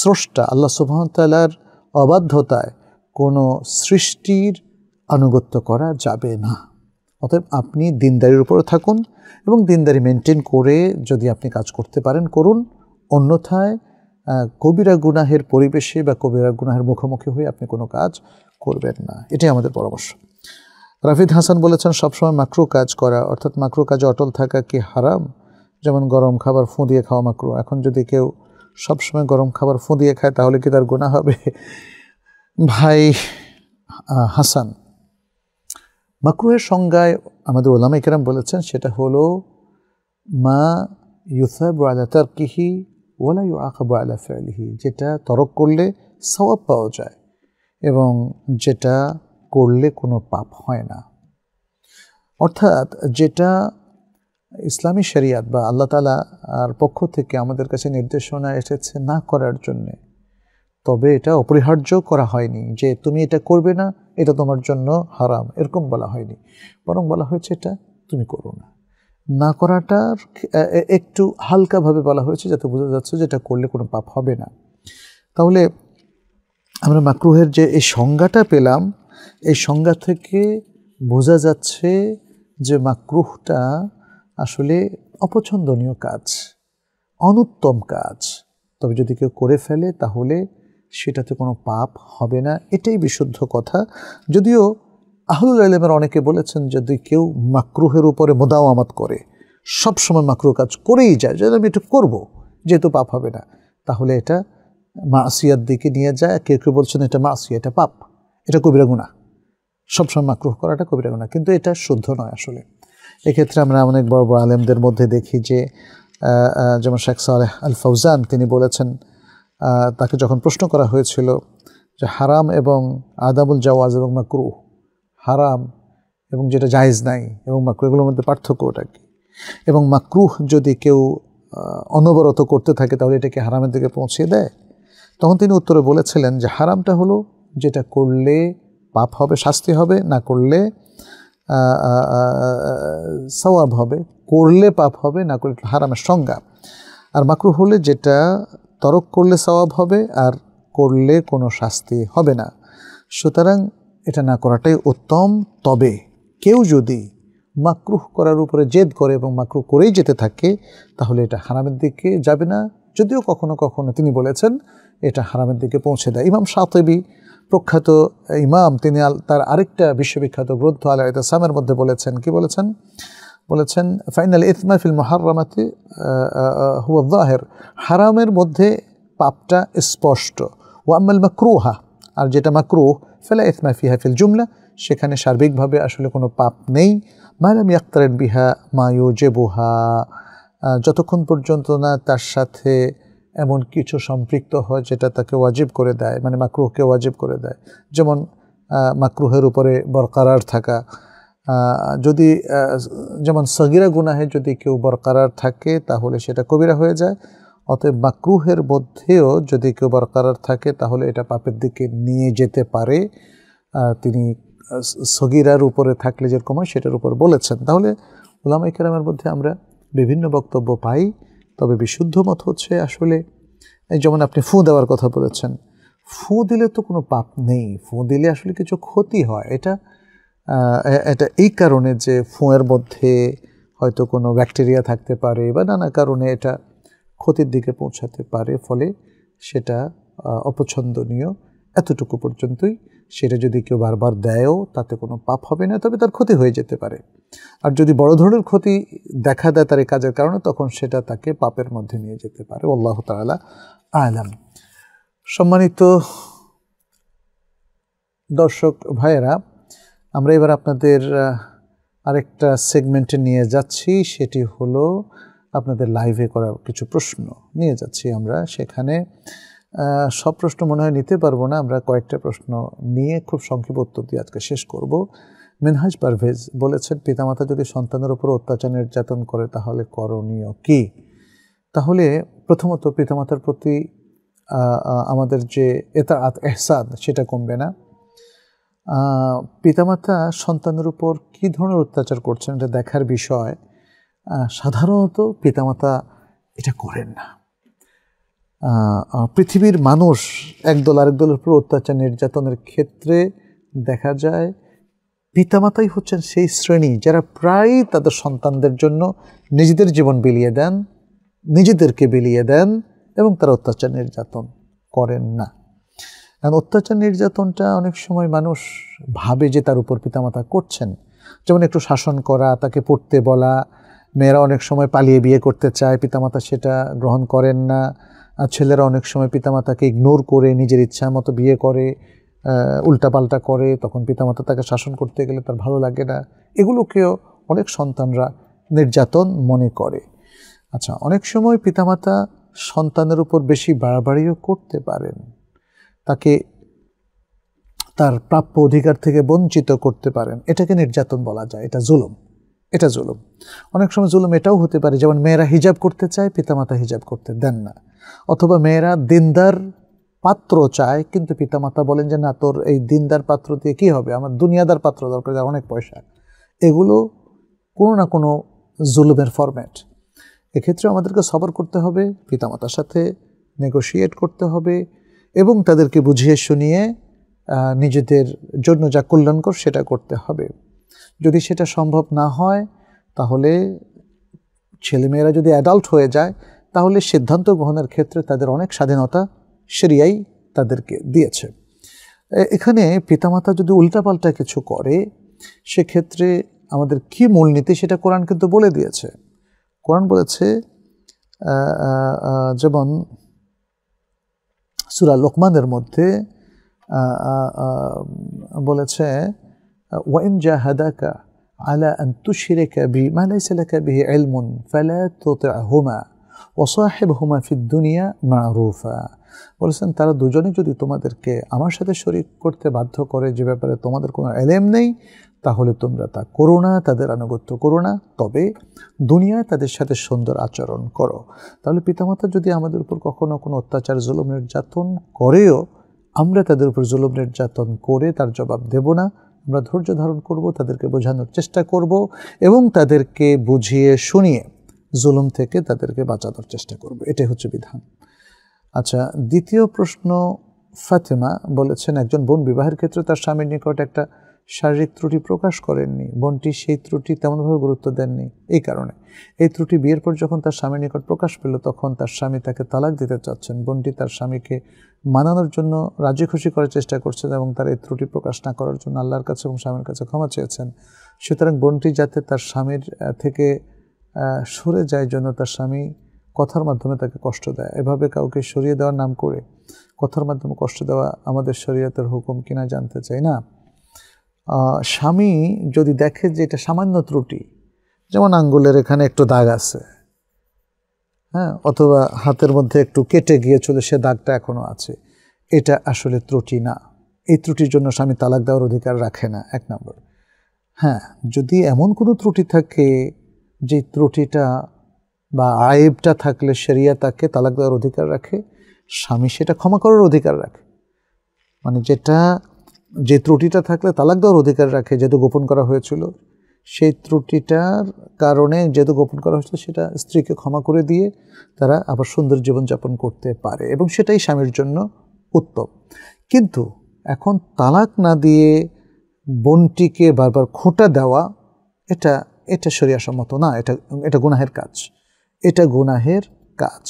স্রষ্টা আল্লাহ সুবাহতালার অবাধ্যতায় কোনো সৃষ্টির আনুগত্য করা যাবে না অতএব আপনি দিনদারির উপরে থাকুন এবং দিনদারি মেনটেন করে যদি আপনি কাজ করতে পারেন করুন অন্যথায় কবিরা গুনাহের পরিবেশে বা কবিরা গুনাহের মুখোমুখি হয়ে আপনি কোনো কাজ করবেন না এটাই আমাদের পরামর্শ রাফিদ হাসান বলেছেন সবসময় মাকরু কাজ করা অর্থাৎ মাকরু কাজে অটল থাকা কি হারাম যেমন গরম খাবার ফুঁ দিয়ে খাওয়া মাকরু এখন যদি কেউ সবসময় গরম খাবার ফুঁ দিয়ে খায় তাহলে কি তার গুণা হবে ভাই হাসান মাকরুহের সংজ্ঞায় আমাদের ওলামা ইকরাম বলেছেন সেটা হলো মা ইউসাব আলা কিহি ওলা ইউ আকাবু আলা ফেলিহি যেটা তরক করলে সওয়াব পাওয়া যায় এবং যেটা করলে কোনো পাপ হয় না অর্থাৎ যেটা ইসলামী শরিয়াত বা আল্লাহ তালা আর পক্ষ থেকে আমাদের কাছে নির্দেশনা এসেছে না করার জন্যে তবে এটা অপরিহার্য করা হয়নি যে তুমি এটা করবে না এটা তোমার জন্য হারাম এরকম বলা হয়নি বরং বলা হয়েছে এটা তুমি করো না না করাটার একটু হালকাভাবে বলা হয়েছে যাতে বোঝা যাচ্ছে যে এটা করলে কোনো পাপ হবে না তাহলে আমরা মাকরুহের যে এই সংজ্ঞাটা পেলাম এই সংজ্ঞা থেকে বোঝা যাচ্ছে যে মাকরুহটা আসলে অপছন্দনীয় কাজ অনুত্তম কাজ তবে যদি কেউ করে ফেলে তাহলে সেটাতে কোনো পাপ হবে না এটাই বিশুদ্ধ কথা যদিও আহুল আলমের অনেকে বলেছেন যদি কেউ মাকরুহের উপরে আমাদ করে সবসময় মাকরু কাজ করেই যায় যদি আমি এটা করবো যেহেতু পাপ হবে না তাহলে এটা মাসিয়ার দিকে নিয়ে যায় কেউ কেউ বলছেন এটা মাসিয়া এটা পাপ এটা কবিরা গুণা সবসময় মাকরুহ করাটা কবিরা গুণা কিন্তু এটা শুদ্ধ নয় আসলে এক্ষেত্রে আমরা অনেক বড় বড় আলেমদের মধ্যে দেখি যে যেমন শেখ সালেহ আল ফৌজান তিনি বলেছেন তাকে যখন প্রশ্ন করা হয়েছিল যে হারাম এবং আদাবুল জাওয়াজ এবং মাকরু হারাম এবং যেটা জায়েজ নাই এবং মাকরু এগুলোর মধ্যে পার্থক্য ওটা কি এবং মাকরুহ যদি কেউ অনবরত করতে থাকে তাহলে এটাকে হারামের দিকে পৌঁছিয়ে দেয় তখন তিনি উত্তরে বলেছিলেন যে হারামটা হলো যেটা করলে পাপ হবে শাস্তি হবে না করলে সওয়াব হবে করলে পাপ হবে না করলে হারামের সংজ্ঞা আর মাকরু হলে যেটা তরক করলে সওয়াব হবে আর করলে কোনো শাস্তি হবে না সুতরাং এটা না করাটাই উত্তম তবে কেউ যদি মাকরুহ করার উপরে জেদ করে এবং মাকরুহ করেই যেতে থাকে তাহলে এটা হারামের দিকে যাবে না যদিও কখনো কখনো তিনি বলেছেন এটা হারামের দিকে পৌঁছে দেয় ইমাম সাতবি প্রখ্যাত ইমাম তিনি তার আরেকটা বিশ্ববিখ্যাত গ্রন্থ আল সামের মধ্যে বলেছেন কি বলেছেন বলেছেন ফাইনাল ইতমা ফিল মহারমাতে হুয়া জাহের হারামের মধ্যে পাপটা স্পষ্ট ওয়াম্মাল মাক্রুহা আর যেটা মাক্রুহ ফেলা ইতমা ফিহা ফিল জুমলা সেখানে সার্বিকভাবে আসলে কোনো পাপ নেই মায়াম ইয়াক্তারেন বিহা মায়ু জেবুহা যতক্ষণ পর্যন্ত না তার সাথে এমন কিছু সম্পৃক্ত হয় যেটা তাকে ওয়াজিব করে দেয় মানে মাকরুহকে ওয়াজিব করে দেয় যেমন মাকরুহের উপরে বরকরার থাকা যদি যেমন সগিরা গুনাহে যদি কেউ বরকরার থাকে তাহলে সেটা কবিরা হয়ে যায় অতএব মাকরুহের মধ্যেও যদি কেউ বরকরার থাকে তাহলে এটা পাপের দিকে নিয়ে যেতে পারে তিনি সগিরার উপরে থাকলে যেরকম হয় সেটার উপর বলেছেন তাহলে ওলামা ইকরামের মধ্যে আমরা বিভিন্ন বক্তব্য পাই তবে বিশুদ্ধ মত হচ্ছে আসলে যেমন আপনি ফু দেওয়ার কথা বলেছেন ফু দিলে তো কোনো পাপ নেই ফু দিলে আসলে কিছু ক্ষতি হয় এটা এটা এই কারণে যে ফোঁয়ের মধ্যে হয়তো কোনো ব্যাকটেরিয়া থাকতে পারে বা নানা কারণে এটা ক্ষতির দিকে পৌঁছাতে পারে ফলে সেটা অপছন্দনীয় এতটুকু পর্যন্তই সেটা যদি কেউ বারবার দেয়ও তাতে কোনো পাপ হবে না তবে তার ক্ষতি হয়ে যেতে পারে আর যদি বড় ধরনের ক্ষতি দেখা দেয় তার এই কাজের কারণে তখন সেটা তাকে পাপের মধ্যে নিয়ে যেতে পারে আল্লাহ তালা আলাম সম্মানিত দর্শক ভাইয়েরা আমরা এবার আপনাদের আরেকটা সেগমেন্টে নিয়ে যাচ্ছি সেটি হলো আপনাদের লাইভে করা কিছু প্রশ্ন নিয়ে যাচ্ছি আমরা সেখানে সব প্রশ্ন মনে হয় নিতে পারবো না আমরা কয়েকটা প্রশ্ন নিয়ে খুব সংক্ষিপ্ত উত্তর দিয়ে আজকে শেষ করব মিনহাজ পারভেজ বলেছেন পিতামাতা যদি সন্তানের উপর অত্যাচার নির্যাতন করে তাহলে করণীয় কি তাহলে প্রথমত পিতামাতার প্রতি আমাদের যে এতাআত এহসাদ সেটা কমবে না পিতামাতা সন্তানের উপর কি ধরনের অত্যাচার করছেন এটা দেখার বিষয় সাধারণত পিতামাতা এটা করেন না পৃথিবীর মানুষ একদল আরেক দলের উপর অত্যাচার নির্যাতনের ক্ষেত্রে দেখা যায় পিতামাতাই হচ্ছেন সেই শ্রেণী যারা প্রায় তাদের সন্তানদের জন্য নিজেদের জীবন বিলিয়ে দেন নিজেদেরকে বিলিয়ে দেন এবং তারা অত্যাচার নির্যাতন করেন না কারণ অত্যাচার নির্যাতনটা অনেক সময় মানুষ ভাবে যে তার উপর পিতামাতা করছেন যেমন একটু শাসন করা তাকে পড়তে বলা মেয়েরা অনেক সময় পালিয়ে বিয়ে করতে চায় পিতামাতা সেটা গ্রহণ করেন না ছেলেরা অনেক সময় পিতামাতাকে ইগনোর করে নিজের ইচ্ছা মতো বিয়ে করে উল্টাপাল্টা করে তখন পিতামাতা তাকে শাসন করতে গেলে তার ভালো লাগে না এগুলোকেও অনেক সন্তানরা নির্যাতন মনে করে আচ্ছা অনেক সময় পিতামাতা সন্তানের উপর বেশি বাড়াবাড়িও করতে পারেন তাকে তার প্রাপ্য অধিকার থেকে বঞ্চিত করতে পারেন এটাকে নির্যাতন বলা যায় এটা জুলুম এটা জুলুম অনেক সময় জুলুম এটাও হতে পারে যেমন মেয়েরা হিজাব করতে চায় পিতামাতা হিজাব করতে দেন না অথবা মেয়েরা দিনদার পাত্র চায় কিন্তু পিতামাতা বলেন যে না তোর এই দিনদার পাত্র দিয়ে কী হবে আমার দুনিয়াদার পাত্র দরকার যার অনেক পয়সা এগুলো কোনো না কোনো জুলুমের ফরম্যাট এক্ষেত্রে আমাদেরকে সবর করতে হবে পিতামাতার সাথে নেগোশিয়েট করতে হবে এবং তাদেরকে বুঝিয়ে শুনিয়ে নিজেদের জন্য যা কল্যাণকর সেটা করতে হবে যদি সেটা সম্ভব না হয় তাহলে ছেলেমেয়েরা যদি অ্যাডাল্ট হয়ে যায় তাহলে সিদ্ধান্ত গ্রহণের ক্ষেত্রে তাদের অনেক স্বাধীনতা সেরিয়াই তাদেরকে দিয়েছে এখানে পিতামাতা যদি উল্টাপাল্টা কিছু করে সেক্ষেত্রে আমাদের কি মূলনীতি সেটা কোরআন কিন্তু বলে দিয়েছে কোরআন বলেছে যেমন সুরা লোকমানের মধ্যে বলেছে ওয়াইন জাহাদাকা على أن تشرك بما এলমুন لك به হুমা فلا تطعهما وصاحبهما في الدنيا معروفا বলেছেন তারা দুজনে যদি তোমাদেরকে আমার সাথে শরিক করতে বাধ্য করে যে ব্যাপারে তোমাদের কোনো এলেম নেই তাহলে তোমরা তা করো না তাদের আনুগত্য করো না তবে দুনিয়ায় তাদের সাথে সুন্দর আচরণ করো তাহলে পিতামাতা যদি আমাদের উপর কখনো কোনো অত্যাচার জুলুম নির্যাতন করেও আমরা তাদের উপর জুলুম নির্যাতন করে তার জবাব দেব না আমরা ধৈর্য ধারণ করব তাদেরকে বোঝানোর চেষ্টা করব এবং তাদেরকে বুঝিয়ে শুনিয়ে জুলুম থেকে তাদেরকে বাঁচানোর চেষ্টা করব এটাই হচ্ছে বিধান আচ্ছা দ্বিতীয় প্রশ্ন ফাতেমা বলেছেন একজন বোন বিবাহের ক্ষেত্রে তার স্বামীর নিকট একটা শারীরিক ত্রুটি প্রকাশ করেননি বোনটি সেই ত্রুটি তেমনভাবে গুরুত্ব দেননি এই কারণে এই ত্রুটি বিয়ের পর যখন তার স্বামীর নিকট প্রকাশ পেল তখন তার স্বামী তাকে তালাক দিতে চাচ্ছেন বোনটি তার স্বামীকে মানানোর জন্য রাজি খুশি করার চেষ্টা করছেন এবং তার এই ত্রুটি প্রকাশ না করার জন্য আল্লাহর কাছে এবং স্বামীর কাছে ক্ষমা চেয়েছেন সুতরাং বোনটি যাতে তার স্বামীর থেকে সরে যায় জন্য তার স্বামী কথার মাধ্যমে তাকে কষ্ট দেয় এভাবে কাউকে সরিয়ে দেওয়ার নাম করে কথার মাধ্যমে কষ্ট দেওয়া আমাদের শরীয়তের হুকুম কিনা জানতে চাই না স্বামী যদি দেখে যে এটা সামান্য ত্রুটি যেমন আঙ্গুলের এখানে একটু দাগ আছে হ্যাঁ অথবা হাতের মধ্যে একটু কেটে গিয়েছিল সে দাগটা এখনও আছে এটা আসলে ত্রুটি না এই ত্রুটির জন্য স্বামী তালাক দেওয়ার অধিকার রাখে না এক নম্বর হ্যাঁ যদি এমন কোনো ত্রুটি থাকে যে ত্রুটিটা বা আয়েবটা থাকলে সেরিয়া তাকে তালাক দেওয়ার অধিকার রাখে স্বামী সেটা ক্ষমা করার অধিকার রাখে মানে যেটা যে ত্রুটিটা থাকলে তালাক দেওয়ার অধিকার রাখে যেহেতু গোপন করা হয়েছিল সেই ত্রুটিটার কারণে যেহেতু গোপন করা হয়েছিল সেটা স্ত্রীকে ক্ষমা করে দিয়ে তারা আবার সুন্দর জীবনযাপন করতে পারে এবং সেটাই স্বামীর জন্য উত্তম কিন্তু এখন তালাক না দিয়ে বোনটিকে বারবার খোঁটা দেওয়া এটা এটা সরিয়াসম্মত না এটা এটা গুনাহের কাজ এটা গুনাহের কাজ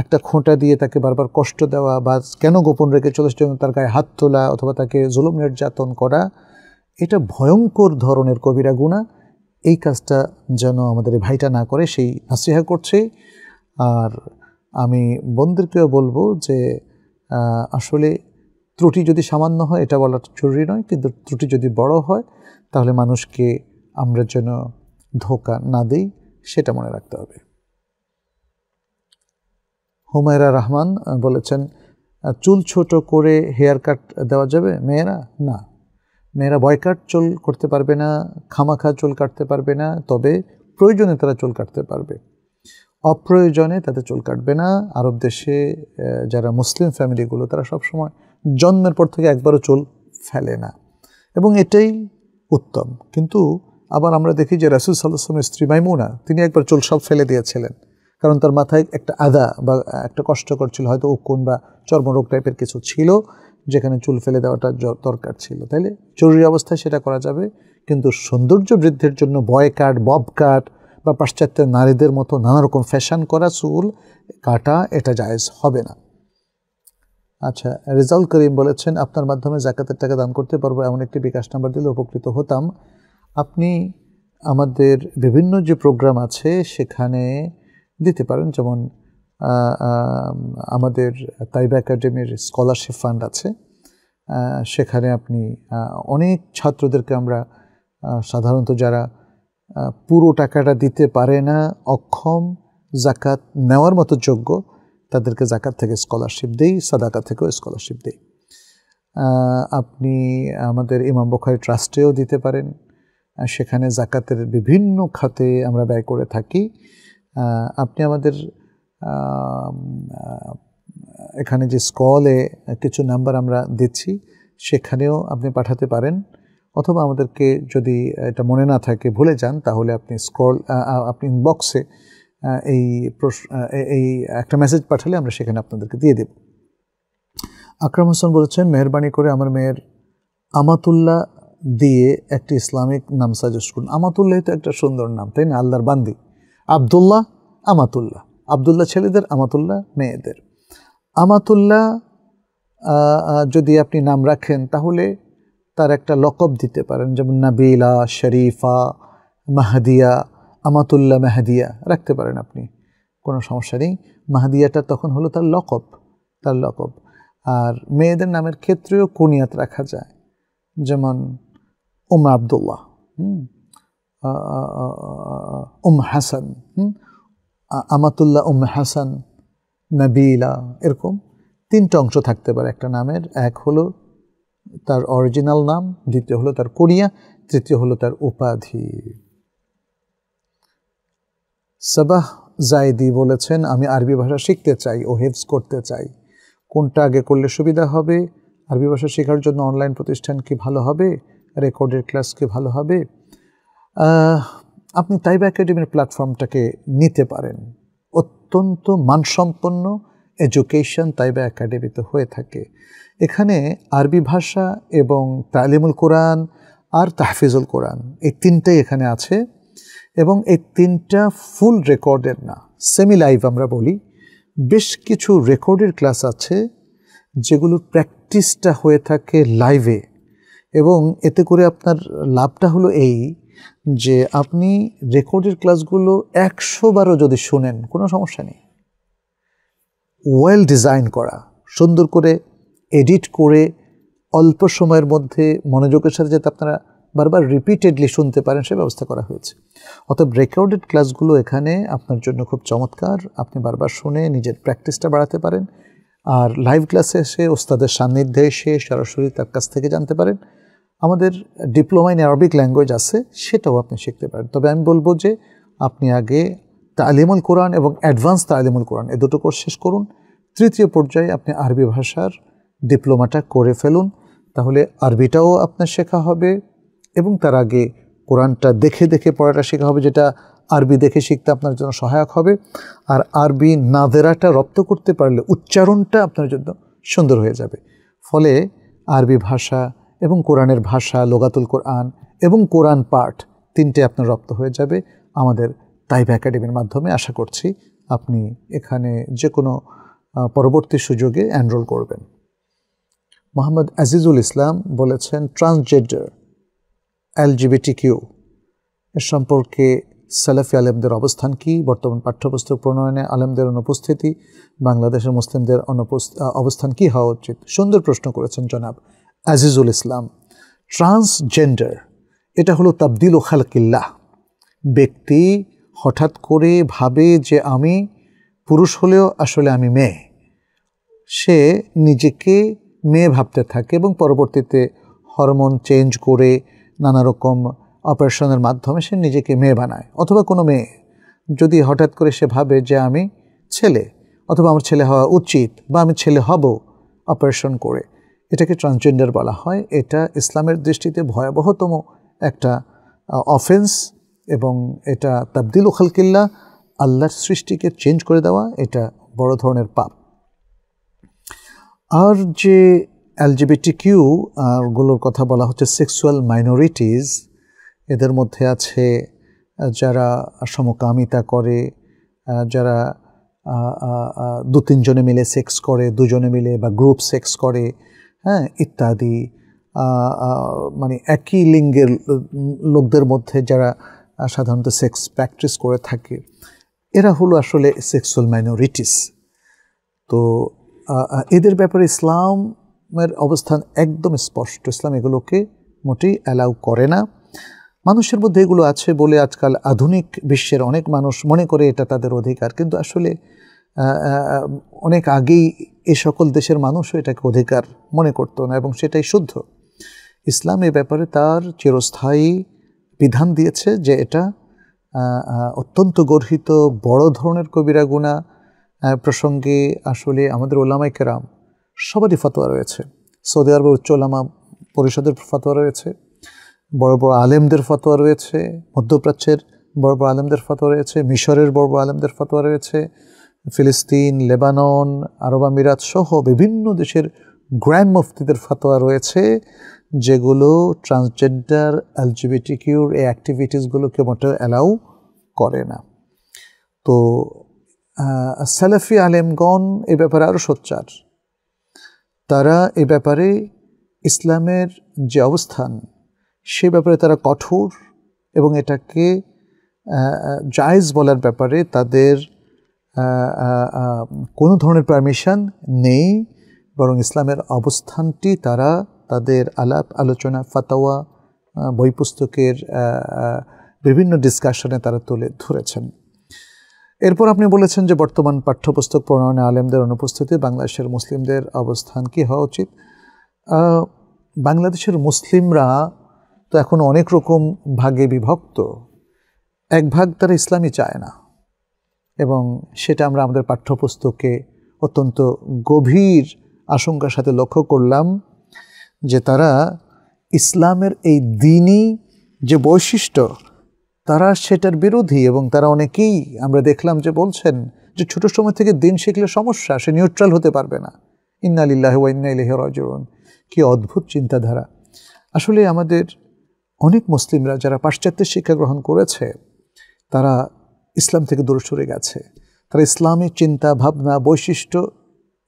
একটা খোঁটা দিয়ে তাকে বারবার কষ্ট দেওয়া বা কেন গোপন রেখে চলেছে তার গায়ে হাত তোলা অথবা তাকে জুলুম নির্যাতন করা এটা ভয়ঙ্কর ধরনের কবিরা গুণা এই কাজটা যেন আমাদের ভাইটা না করে সেই নাসিহা করছে আর আমি বন্ধুকেও বলবো যে আসলে ত্রুটি যদি সামান্য হয় এটা বলা জরুরি নয় কিন্তু ত্রুটি যদি বড় হয় তাহলে মানুষকে আমরা যেন ধোকা না দিই সেটা মনে রাখতে হবে হুমায়রা রহমান বলেছেন চুল ছোট করে হেয়ার কাট দেওয়া যাবে মেয়েরা না মেয়েরা বয়কাট চুল করতে পারবে না খামাখা চুল কাটতে পারবে না তবে প্রয়োজনে তারা চুল কাটতে পারবে অপ্রয়োজনে তাদের চুল কাটবে না আরব দেশে যারা মুসলিম ফ্যামিলিগুলো তারা সবসময় জন্মের পর থেকে একবারও চুল ফেলে না এবং এটাই উত্তম কিন্তু আবার আমরা দেখি যে রাসুল সাল্লাহ স্ত্রী মাইমুনা তিনি একবার চুল সব ফেলে দিয়েছিলেন কারণ তার মাথায় একটা আদা বা একটা কষ্টকর ছিল হয়তো উকুন বা চর্মরোগ টাইপের কিছু ছিল যেখানে চুল ফেলে দেওয়াটা দরকার ছিল তাইলে জরুরি অবস্থায় সেটা করা যাবে কিন্তু সৌন্দর্য বৃদ্ধির জন্য বয় কাট বব কাট বা পাশ্চাত্যের নারীদের মতো নানা রকম ফ্যাশন করা চুল কাটা এটা জায়েজ হবে না আচ্ছা রেজাউল করিম বলেছেন আপনার মাধ্যমে জাকাতের টাকা দান করতে পারবো এমন একটি বিকাশ নাম্বার দিলে উপকৃত হতাম আপনি আমাদের বিভিন্ন যে প্রোগ্রাম আছে সেখানে দিতে পারেন যেমন আমাদের তাইবা একাডেমির স্কলারশিপ ফান্ড আছে সেখানে আপনি অনেক ছাত্রদেরকে আমরা সাধারণত যারা পুরো টাকাটা দিতে পারে না অক্ষম জাকাত নেওয়ার মতো যোগ্য তাদেরকে জাকাত থেকে স্কলারশিপ দেই সাদাকা থেকেও স্কলারশিপ দেই আপনি আমাদের ইমাম বখারি ট্রাস্টেও দিতে পারেন সেখানে জাকাতের বিভিন্ন খাতে আমরা ব্যয় করে থাকি আপনি আমাদের এখানে যে স্কলে কিছু নাম্বার আমরা দিচ্ছি সেখানেও আপনি পাঠাতে পারেন অথবা আমাদেরকে যদি এটা মনে না থাকে ভুলে যান তাহলে আপনি স্কল আপনি ইনবক্সে এই এই একটা মেসেজ পাঠালে আমরা সেখানে আপনাদেরকে দিয়ে দেব আকরাম হোসেন বলেছেন মেহরবানি করে আমার মেয়ের আমাতুল্লাহ দিয়ে একটি ইসলামিক নাম সাজেস্ট করুন আমাতুল্লাহ তো একটা সুন্দর নাম তাই না আল্লাহর বান্দি আবদুল্লাহ আমাতুল্লাহ আবদুল্লাহ ছেলেদের আমাতুল্লাহ মেয়েদের আমাতুল্লাহ যদি আপনি নাম রাখেন তাহলে তার একটা লকব দিতে পারেন যেমন নাবিলা শরীফা মাহাদিয়া আমাতুল্লাহ মেহাদিয়া রাখতে পারেন আপনি কোনো সমস্যা নেই মাহাদিয়াটা তখন হলো তার লকব তার লকব আর মেয়েদের নামের ক্ষেত্রেও কুনিয়াত রাখা যায় যেমন উমা আবদুল্লাহ হুম উম হাসান আমাতুল্লাহ উম হাসান নাবিলা এরকম তিনটা অংশ থাকতে পারে একটা নামের এক হলো তার অরিজিনাল নাম দ্বিতীয় হলো তার কোরিয়া তৃতীয় হলো তার উপাধি সাবাহ জায়দি বলেছেন আমি আরবি ভাষা শিখতে চাই ও হেভস করতে চাই কোনটা আগে করলে সুবিধা হবে আরবি ভাষা শেখার জন্য অনলাইন প্রতিষ্ঠান কি ভালো হবে রেকর্ডের ক্লাস কি ভালো হবে আপনি তাইবা একাডেমির প্ল্যাটফর্মটাকে নিতে পারেন অত্যন্ত মানসম্পন্ন এডুকেশন তাইবা একাডেমিতে হয়ে থাকে এখানে আরবি ভাষা এবং তালিমুল কোরআন আর তাহফিজুল কোরআন এই তিনটাই এখানে আছে এবং এই তিনটা ফুল রেকর্ডের না সেমি লাইভ আমরা বলি বেশ কিছু রেকর্ডের ক্লাস আছে যেগুলোর প্র্যাকটিসটা হয়ে থাকে লাইভে এবং এতে করে আপনার লাভটা হলো এই যে আপনি রেকর্ডের ক্লাসগুলো একশো যদি শুনেন কোনো সমস্যা নেই ওয়েল ডিজাইন করা সুন্দর করে এডিট করে অল্প সময়ের মধ্যে মনোযোগের সাথে যাতে আপনারা বারবার রিপিটেডলি শুনতে পারেন সে ব্যবস্থা করা হয়েছে অতএব রেকর্ডেড ক্লাসগুলো এখানে আপনার জন্য খুব চমৎকার আপনি বারবার শুনে নিজের প্র্যাকটিসটা বাড়াতে পারেন আর লাইভ ক্লাসে এসে ওস্তাদের সান্নিধ্যে এসে সরাসরি তার কাছ থেকে জানতে পারেন আমাদের ডিপ্লোমা ইন অ্যারবিক ল্যাঙ্গুয়েজ আছে সেটাও আপনি শিখতে পারেন তবে আমি বলবো যে আপনি আগে তালিমুল কোরআন এবং অ্যাডভান্স তালিমুল কোরআন এ দুটো কোর্স শেষ করুন তৃতীয় পর্যায়ে আপনি আরবি ভাষার ডিপ্লোমাটা করে ফেলুন তাহলে আরবিটাও আপনার শেখা হবে এবং তার আগে কোরআনটা দেখে দেখে পড়াটা শেখা হবে যেটা আরবি দেখে শিখতে আপনার জন্য সহায়ক হবে আর আরবি নাদেরাটা রপ্ত করতে পারলে উচ্চারণটা আপনার জন্য সুন্দর হয়ে যাবে ফলে আরবি ভাষা এবং কোরআনের ভাষা লোগাতুল কোরআন এবং কোরআন পাঠ তিনটে আপনার রপ্ত হয়ে যাবে আমাদের তাইব একাডেমির মাধ্যমে আশা করছি আপনি এখানে যে কোনো পরবর্তী সুযোগে অ্যানরোল করবেন মোহাম্মদ আজিজুল ইসলাম বলেছেন ট্রান্সজেন্ডার এলজিবিটি কিউ এর সম্পর্কে সালাফি আলেমদের অবস্থান কি বর্তমান পাঠ্যপুস্তক প্রণয়নে আলেমদের অনুপস্থিতি বাংলাদেশের মুসলিমদের অনুপস্থ অবস্থান কি হওয়া উচিত সুন্দর প্রশ্ন করেছেন জনাব আজিজুল ইসলাম ট্রান্সজেন্ডার এটা হলো তাবদিল ও খালকিল্লা ব্যক্তি হঠাৎ করে ভাবে যে আমি পুরুষ হলেও আসলে আমি মেয়ে সে নিজেকে মেয়ে ভাবতে থাকে এবং পরবর্তীতে হরমোন চেঞ্জ করে নানা রকম অপারেশনের মাধ্যমে সে নিজেকে মেয়ে বানায় অথবা কোনো মেয়ে যদি হঠাৎ করে সে ভাবে যে আমি ছেলে অথবা আমার ছেলে হওয়া উচিত বা আমি ছেলে হব অপারেশন করে এটাকে ট্রান্সজেন্ডার বলা হয় এটা ইসলামের দৃষ্টিতে ভয়াবহতম একটা অফেন্স এবং এটা তাবদিল ওখালকিল্লা আল্লাহর সৃষ্টিকে চেঞ্জ করে দেওয়া এটা বড় ধরনের পাপ আর যে এলজিবিটি কিউ গুলোর কথা বলা হচ্ছে সেক্সুয়াল মাইনরিটিস এদের মধ্যে আছে যারা সমকামিতা করে যারা দু তিনজনে মিলে সেক্স করে দুজনে মিলে বা গ্রুপ সেক্স করে হ্যাঁ ইত্যাদি মানে একই লিঙ্গের লোকদের মধ্যে যারা সাধারণত সেক্স প্র্যাকটিস করে থাকে এরা হলো আসলে সেক্সুয়াল মাইনোরিটিস তো এদের ব্যাপারে ইসলামের অবস্থান একদম স্পষ্ট ইসলাম এগুলোকে মোটেই অ্যালাউ করে না মানুষের মধ্যে এগুলো আছে বলে আজকাল আধুনিক বিশ্বের অনেক মানুষ মনে করে এটা তাদের অধিকার কিন্তু আসলে অনেক আগেই এ সকল দেশের মানুষও এটাকে অধিকার মনে করতো না এবং সেটাই শুদ্ধ ইসলাম এ ব্যাপারে তার চিরস্থায়ী বিধান দিয়েছে যে এটা অত্যন্ত গর্হিত বড় ধরনের কবিরা গুণা প্রসঙ্গে আসলে আমাদের ওলামাই কেরাম সবারই ফতোয়া রয়েছে সৌদি আরবের উচ্চ ওলামা পরিষদের ফতোয়া রয়েছে বড় বড় আলেমদের ফতোয়া রয়েছে মধ্যপ্রাচ্যের বড় বড় আলেমদের ফতোয়া রয়েছে মিশরের বড় বড় আলেমদের ফতোয়া রয়েছে ফিলিস্তিন লেবানন আরব আমিরাত সহ বিভিন্ন দেশের গ্র্যান্ড মুফতিদের ফাতোয়া রয়েছে যেগুলো ট্রান্সজেন্ডার এলজিবিটি কিউর এই অ্যাক্টিভিটিসগুলোকে মোটেও অ্যালাউ করে না তো সালাফি আলেমগণ এ ব্যাপারে আরও সোচ্চার তারা এ ব্যাপারে ইসলামের যে অবস্থান সে ব্যাপারে তারা কঠোর এবং এটাকে জায়েজ বলার ব্যাপারে তাদের কোনো ধরনের পারমিশন নেই বরং ইসলামের অবস্থানটি তারা তাদের আলাপ আলোচনা ফাতাওয়া বই পুস্তকের বিভিন্ন ডিসকাশনে তারা তুলে ধরেছেন এরপর আপনি বলেছেন যে বর্তমান পাঠ্যপুস্তক প্রণয়নে আলেমদের অনুপস্থিতি বাংলাদেশের মুসলিমদের অবস্থান কি হওয়া উচিত বাংলাদেশের মুসলিমরা তো এখন অনেক রকম ভাগে বিভক্ত এক ভাগ তারা ইসলামই চায় না এবং সেটা আমরা আমাদের পাঠ্যপুস্তকে অত্যন্ত গভীর আশঙ্কার সাথে লক্ষ্য করলাম যে তারা ইসলামের এই দিনই যে বৈশিষ্ট্য তারা সেটার বিরোধী এবং তারা অনেকেই আমরা দেখলাম যে বলছেন যে ছোট সময় থেকে দিন শিখলে সমস্যা সে নিউট্রাল হতে পারবে না ইন্নালিল্লাহ ওয়া ইন্নাইলিহ রাজিউন কি অদ্ভুত চিন্তাধারা আসলে আমাদের অনেক মুসলিমরা যারা পাশ্চাত্যের শিক্ষা গ্রহণ করেছে তারা ইসলাম থেকে দূরে সরে গেছে তারা ইসলামী চিন্তা ভাবনা বৈশিষ্ট্য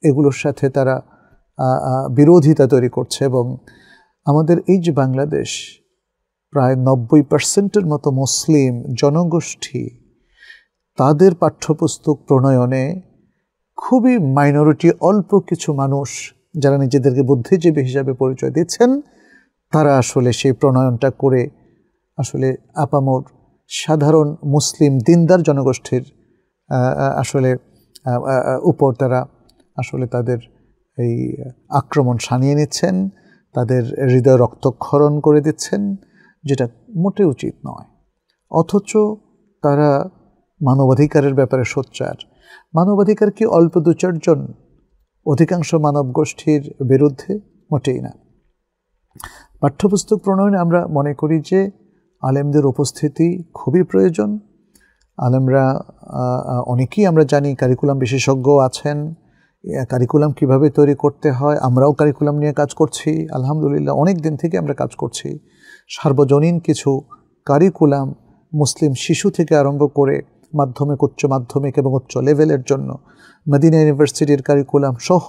এগুলোর সাথে তারা বিরোধিতা তৈরি করছে এবং আমাদের এই যে বাংলাদেশ প্রায় নব্বই পার্সেন্টের মতো মুসলিম জনগোষ্ঠী তাদের পাঠ্যপুস্তক প্রণয়নে খুবই মাইনরিটি অল্প কিছু মানুষ যারা নিজেদেরকে বুদ্ধিজীবী হিসাবে পরিচয় দিচ্ছেন তারা আসলে সেই প্রণয়নটা করে আসলে আপামোর সাধারণ মুসলিম দিনদার জনগোষ্ঠীর আসলে উপর তারা আসলে তাদের এই আক্রমণ সানিয়ে নিচ্ছেন তাদের হৃদয় রক্তক্ষরণ করে দিচ্ছেন যেটা মোটে উচিত নয় অথচ তারা মানবাধিকারের ব্যাপারে সোচ্চার মানবাধিকার কি অল্প দু চারজন অধিকাংশ মানব গোষ্ঠীর বিরুদ্ধে মোটেই না পাঠ্যপুস্তক প্রণয়নে আমরা মনে করি যে আলেমদের উপস্থিতি খুবই প্রয়োজন আলেমরা অনেকেই আমরা জানি কারিকুলাম বিশেষজ্ঞ আছেন কারিকুলাম কিভাবে তৈরি করতে হয় আমরাও কারিকুলাম নিয়ে কাজ করছি আলহামদুলিল্লাহ অনেক দিন থেকে আমরা কাজ করছি সার্বজনীন কিছু কারিকুলাম মুসলিম শিশু থেকে আরম্ভ করে মাধ্যমিক উচ্চ মাধ্যমিক এবং উচ্চ লেভেলের জন্য মদিনা ইউনিভার্সিটির কারিকুলাম সহ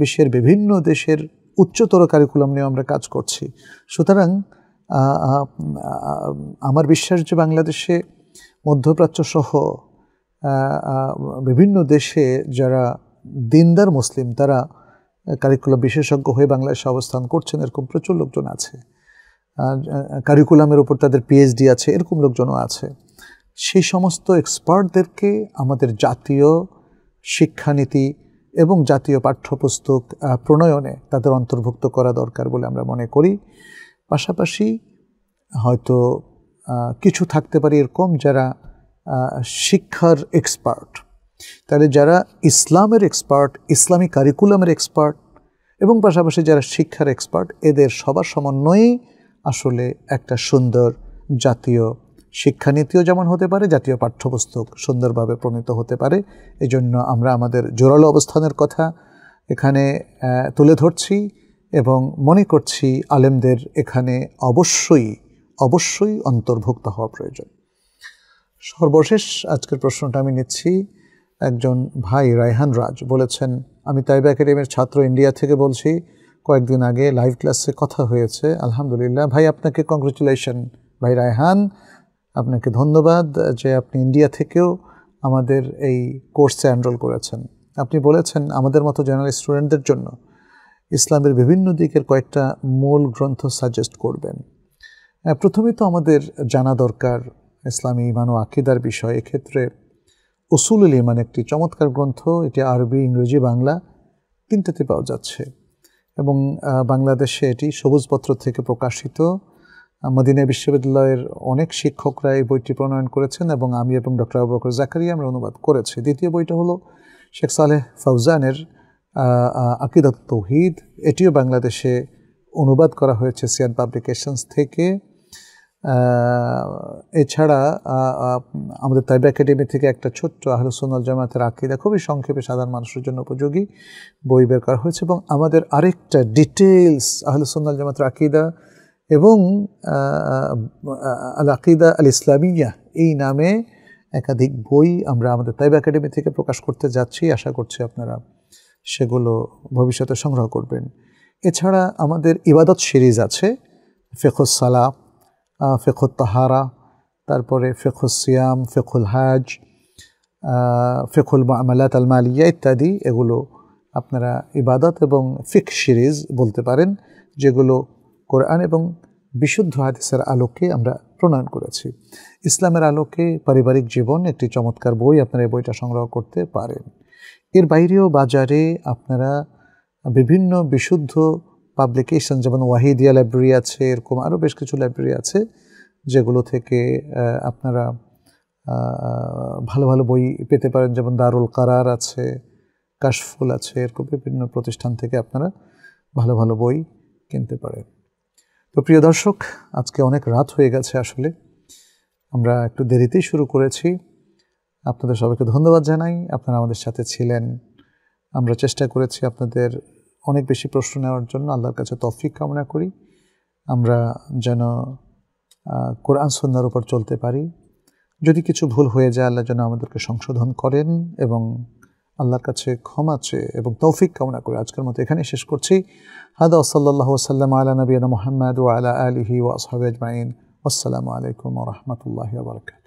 বিশ্বের বিভিন্ন দেশের উচ্চতর কারিকুলাম নিয়ে আমরা কাজ করছি সুতরাং আমার বিশ্বাস যে বাংলাদেশে মধ্যপ্রাচ্য সহ বিভিন্ন দেশে যারা দিনদার মুসলিম তারা কারিকুলাম বিশেষজ্ঞ হয়ে বাংলাদেশে অবস্থান করছেন এরকম প্রচুর লোকজন আছে কারিকুলামের উপর তাদের পিএইচডি আছে এরকম লোকজনও আছে সেই সমস্ত এক্সপার্টদেরকে আমাদের জাতীয় শিক্ষানীতি এবং জাতীয় পাঠ্যপুস্তক প্রণয়নে তাদের অন্তর্ভুক্ত করা দরকার বলে আমরা মনে করি পাশাপাশি হয়তো কিছু থাকতে পারে এরকম যারা শিক্ষার এক্সপার্ট তাহলে যারা ইসলামের এক্সপার্ট ইসলামী কারিকুলামের এক্সপার্ট এবং পাশাপাশি যারা শিক্ষার এক্সপার্ট এদের সবার সমন্বয়েই আসলে একটা সুন্দর জাতীয় শিক্ষানীতিও যেমন হতে পারে জাতীয় পাঠ্যপুস্তক সুন্দরভাবে প্রণীত হতে পারে এজন্য আমরা আমাদের জোরালো অবস্থানের কথা এখানে তুলে ধরছি এবং মনে করছি আলেমদের এখানে অবশ্যই অবশ্যই অন্তর্ভুক্ত হওয়া প্রয়োজন সর্বশেষ আজকের প্রশ্নটা আমি নিচ্ছি একজন ভাই রায়হান রাজ বলেছেন আমি তাইব একাডেমির ছাত্র ইন্ডিয়া থেকে বলছি কয়েকদিন আগে লাইভ ক্লাসে কথা হয়েছে আলহামদুলিল্লাহ ভাই আপনাকে কংগ্রেচুলেশন ভাই রায়হান আপনাকে ধন্যবাদ যে আপনি ইন্ডিয়া থেকেও আমাদের এই কোর্সে অ্যানরোল করেছেন আপনি বলেছেন আমাদের মতো জেনারেল স্টুডেন্টদের জন্য ইসলামের বিভিন্ন দিকের কয়েকটা মূল গ্রন্থ সাজেস্ট করবেন প্রথমে তো আমাদের জানা দরকার ইসলামী ইমান ও আকিদার বিষয় এক্ষেত্রে উসুলুল ইমান একটি চমৎকার গ্রন্থ এটি আরবি ইংরেজি বাংলা তিনটাতে পাওয়া যাচ্ছে এবং বাংলাদেশে এটি সবুজপত্র থেকে প্রকাশিত মদিনা বিশ্ববিদ্যালয়ের অনেক শিক্ষকরা এই বইটি প্রণয়ন করেছেন এবং আমি এবং ডক্টর আবু বকর জাকারিয়া আমরা অনুবাদ করেছি দ্বিতীয় বইটা হলো শেখ সালেহ ফৌজানের আকিদাত তৌহিদ এটিও বাংলাদেশে অনুবাদ করা হয়েছে সিয়ান পাবলিকেশনস থেকে এছাড়া আমাদের তাইব একাডেমি থেকে একটা ছোট্ট আহলুসোনাল জামাতের আকিদা খুবই সংক্ষেপে সাধারণ মানুষের জন্য উপযোগী বই বের করা হয়েছে এবং আমাদের আরেকটা ডিটেলস আহলুসোনাল জামাতের আকিদা এবং আল আকিদা আল ইসলামিয়া এই নামে একাধিক বই আমরা আমাদের তাইব একাডেমি থেকে প্রকাশ করতে যাচ্ছি আশা করছি আপনারা সেগুলো ভবিষ্যতে সংগ্রহ করবেন এছাড়া আমাদের ইবাদত সিরিজ আছে সালা ফেখুত তাহারা তারপরে সিয়াম ফেখুল হাজ ফেখুল মামালাত আল মালিয়া ইত্যাদি এগুলো আপনারা ইবাদত এবং ফিক সিরিজ বলতে পারেন যেগুলো কোরআন এবং বিশুদ্ধ হাদিসের আলোকে আমরা প্রণয়ন করেছি ইসলামের আলোকে পারিবারিক জীবন একটি চমৎকার বই আপনারা এই বইটা সংগ্রহ করতে পারেন এর বাইরেও বাজারে আপনারা বিভিন্ন বিশুদ্ধ পাবলিকেশন যেমন ওয়াহিদিয়া লাইব্রেরি আছে এরকম আরও বেশ কিছু লাইব্রেরি আছে যেগুলো থেকে আপনারা ভালো ভালো বই পেতে পারেন যেমন দারুল কারার আছে কাশফুল আছে এরকম বিভিন্ন প্রতিষ্ঠান থেকে আপনারা ভালো ভালো বই কিনতে পারেন তো প্রিয় দর্শক আজকে অনেক রাত হয়ে গেছে আসলে আমরা একটু দেরিতেই শুরু করেছি আপনাদের সবাইকে ধন্যবাদ জানাই আপনারা আমাদের সাথে ছিলেন আমরা চেষ্টা করেছি আপনাদের অনেক বেশি প্রশ্ন নেওয়ার জন্য আল্লাহর কাছে তফিক কামনা করি আমরা যেন কোরআন সন্ধ্যার উপর চলতে পারি যদি কিছু ভুল হয়ে যায় আল্লাহ যেন আমাদেরকে সংশোধন করেন এবং আল্লাহর কাছে ক্ষমা চেয়ে এবং তৌফিক কামনা করে আজকের মতো এখানেই শেষ করছি হাদা সাল্লাহ সাল্লাম আলা নবীন মোহাম্মদ ও আলা আলহি ওয়াসহাব আজমাইন আসসালামু আলাইকুম রহমতুল্লাহ বারকাত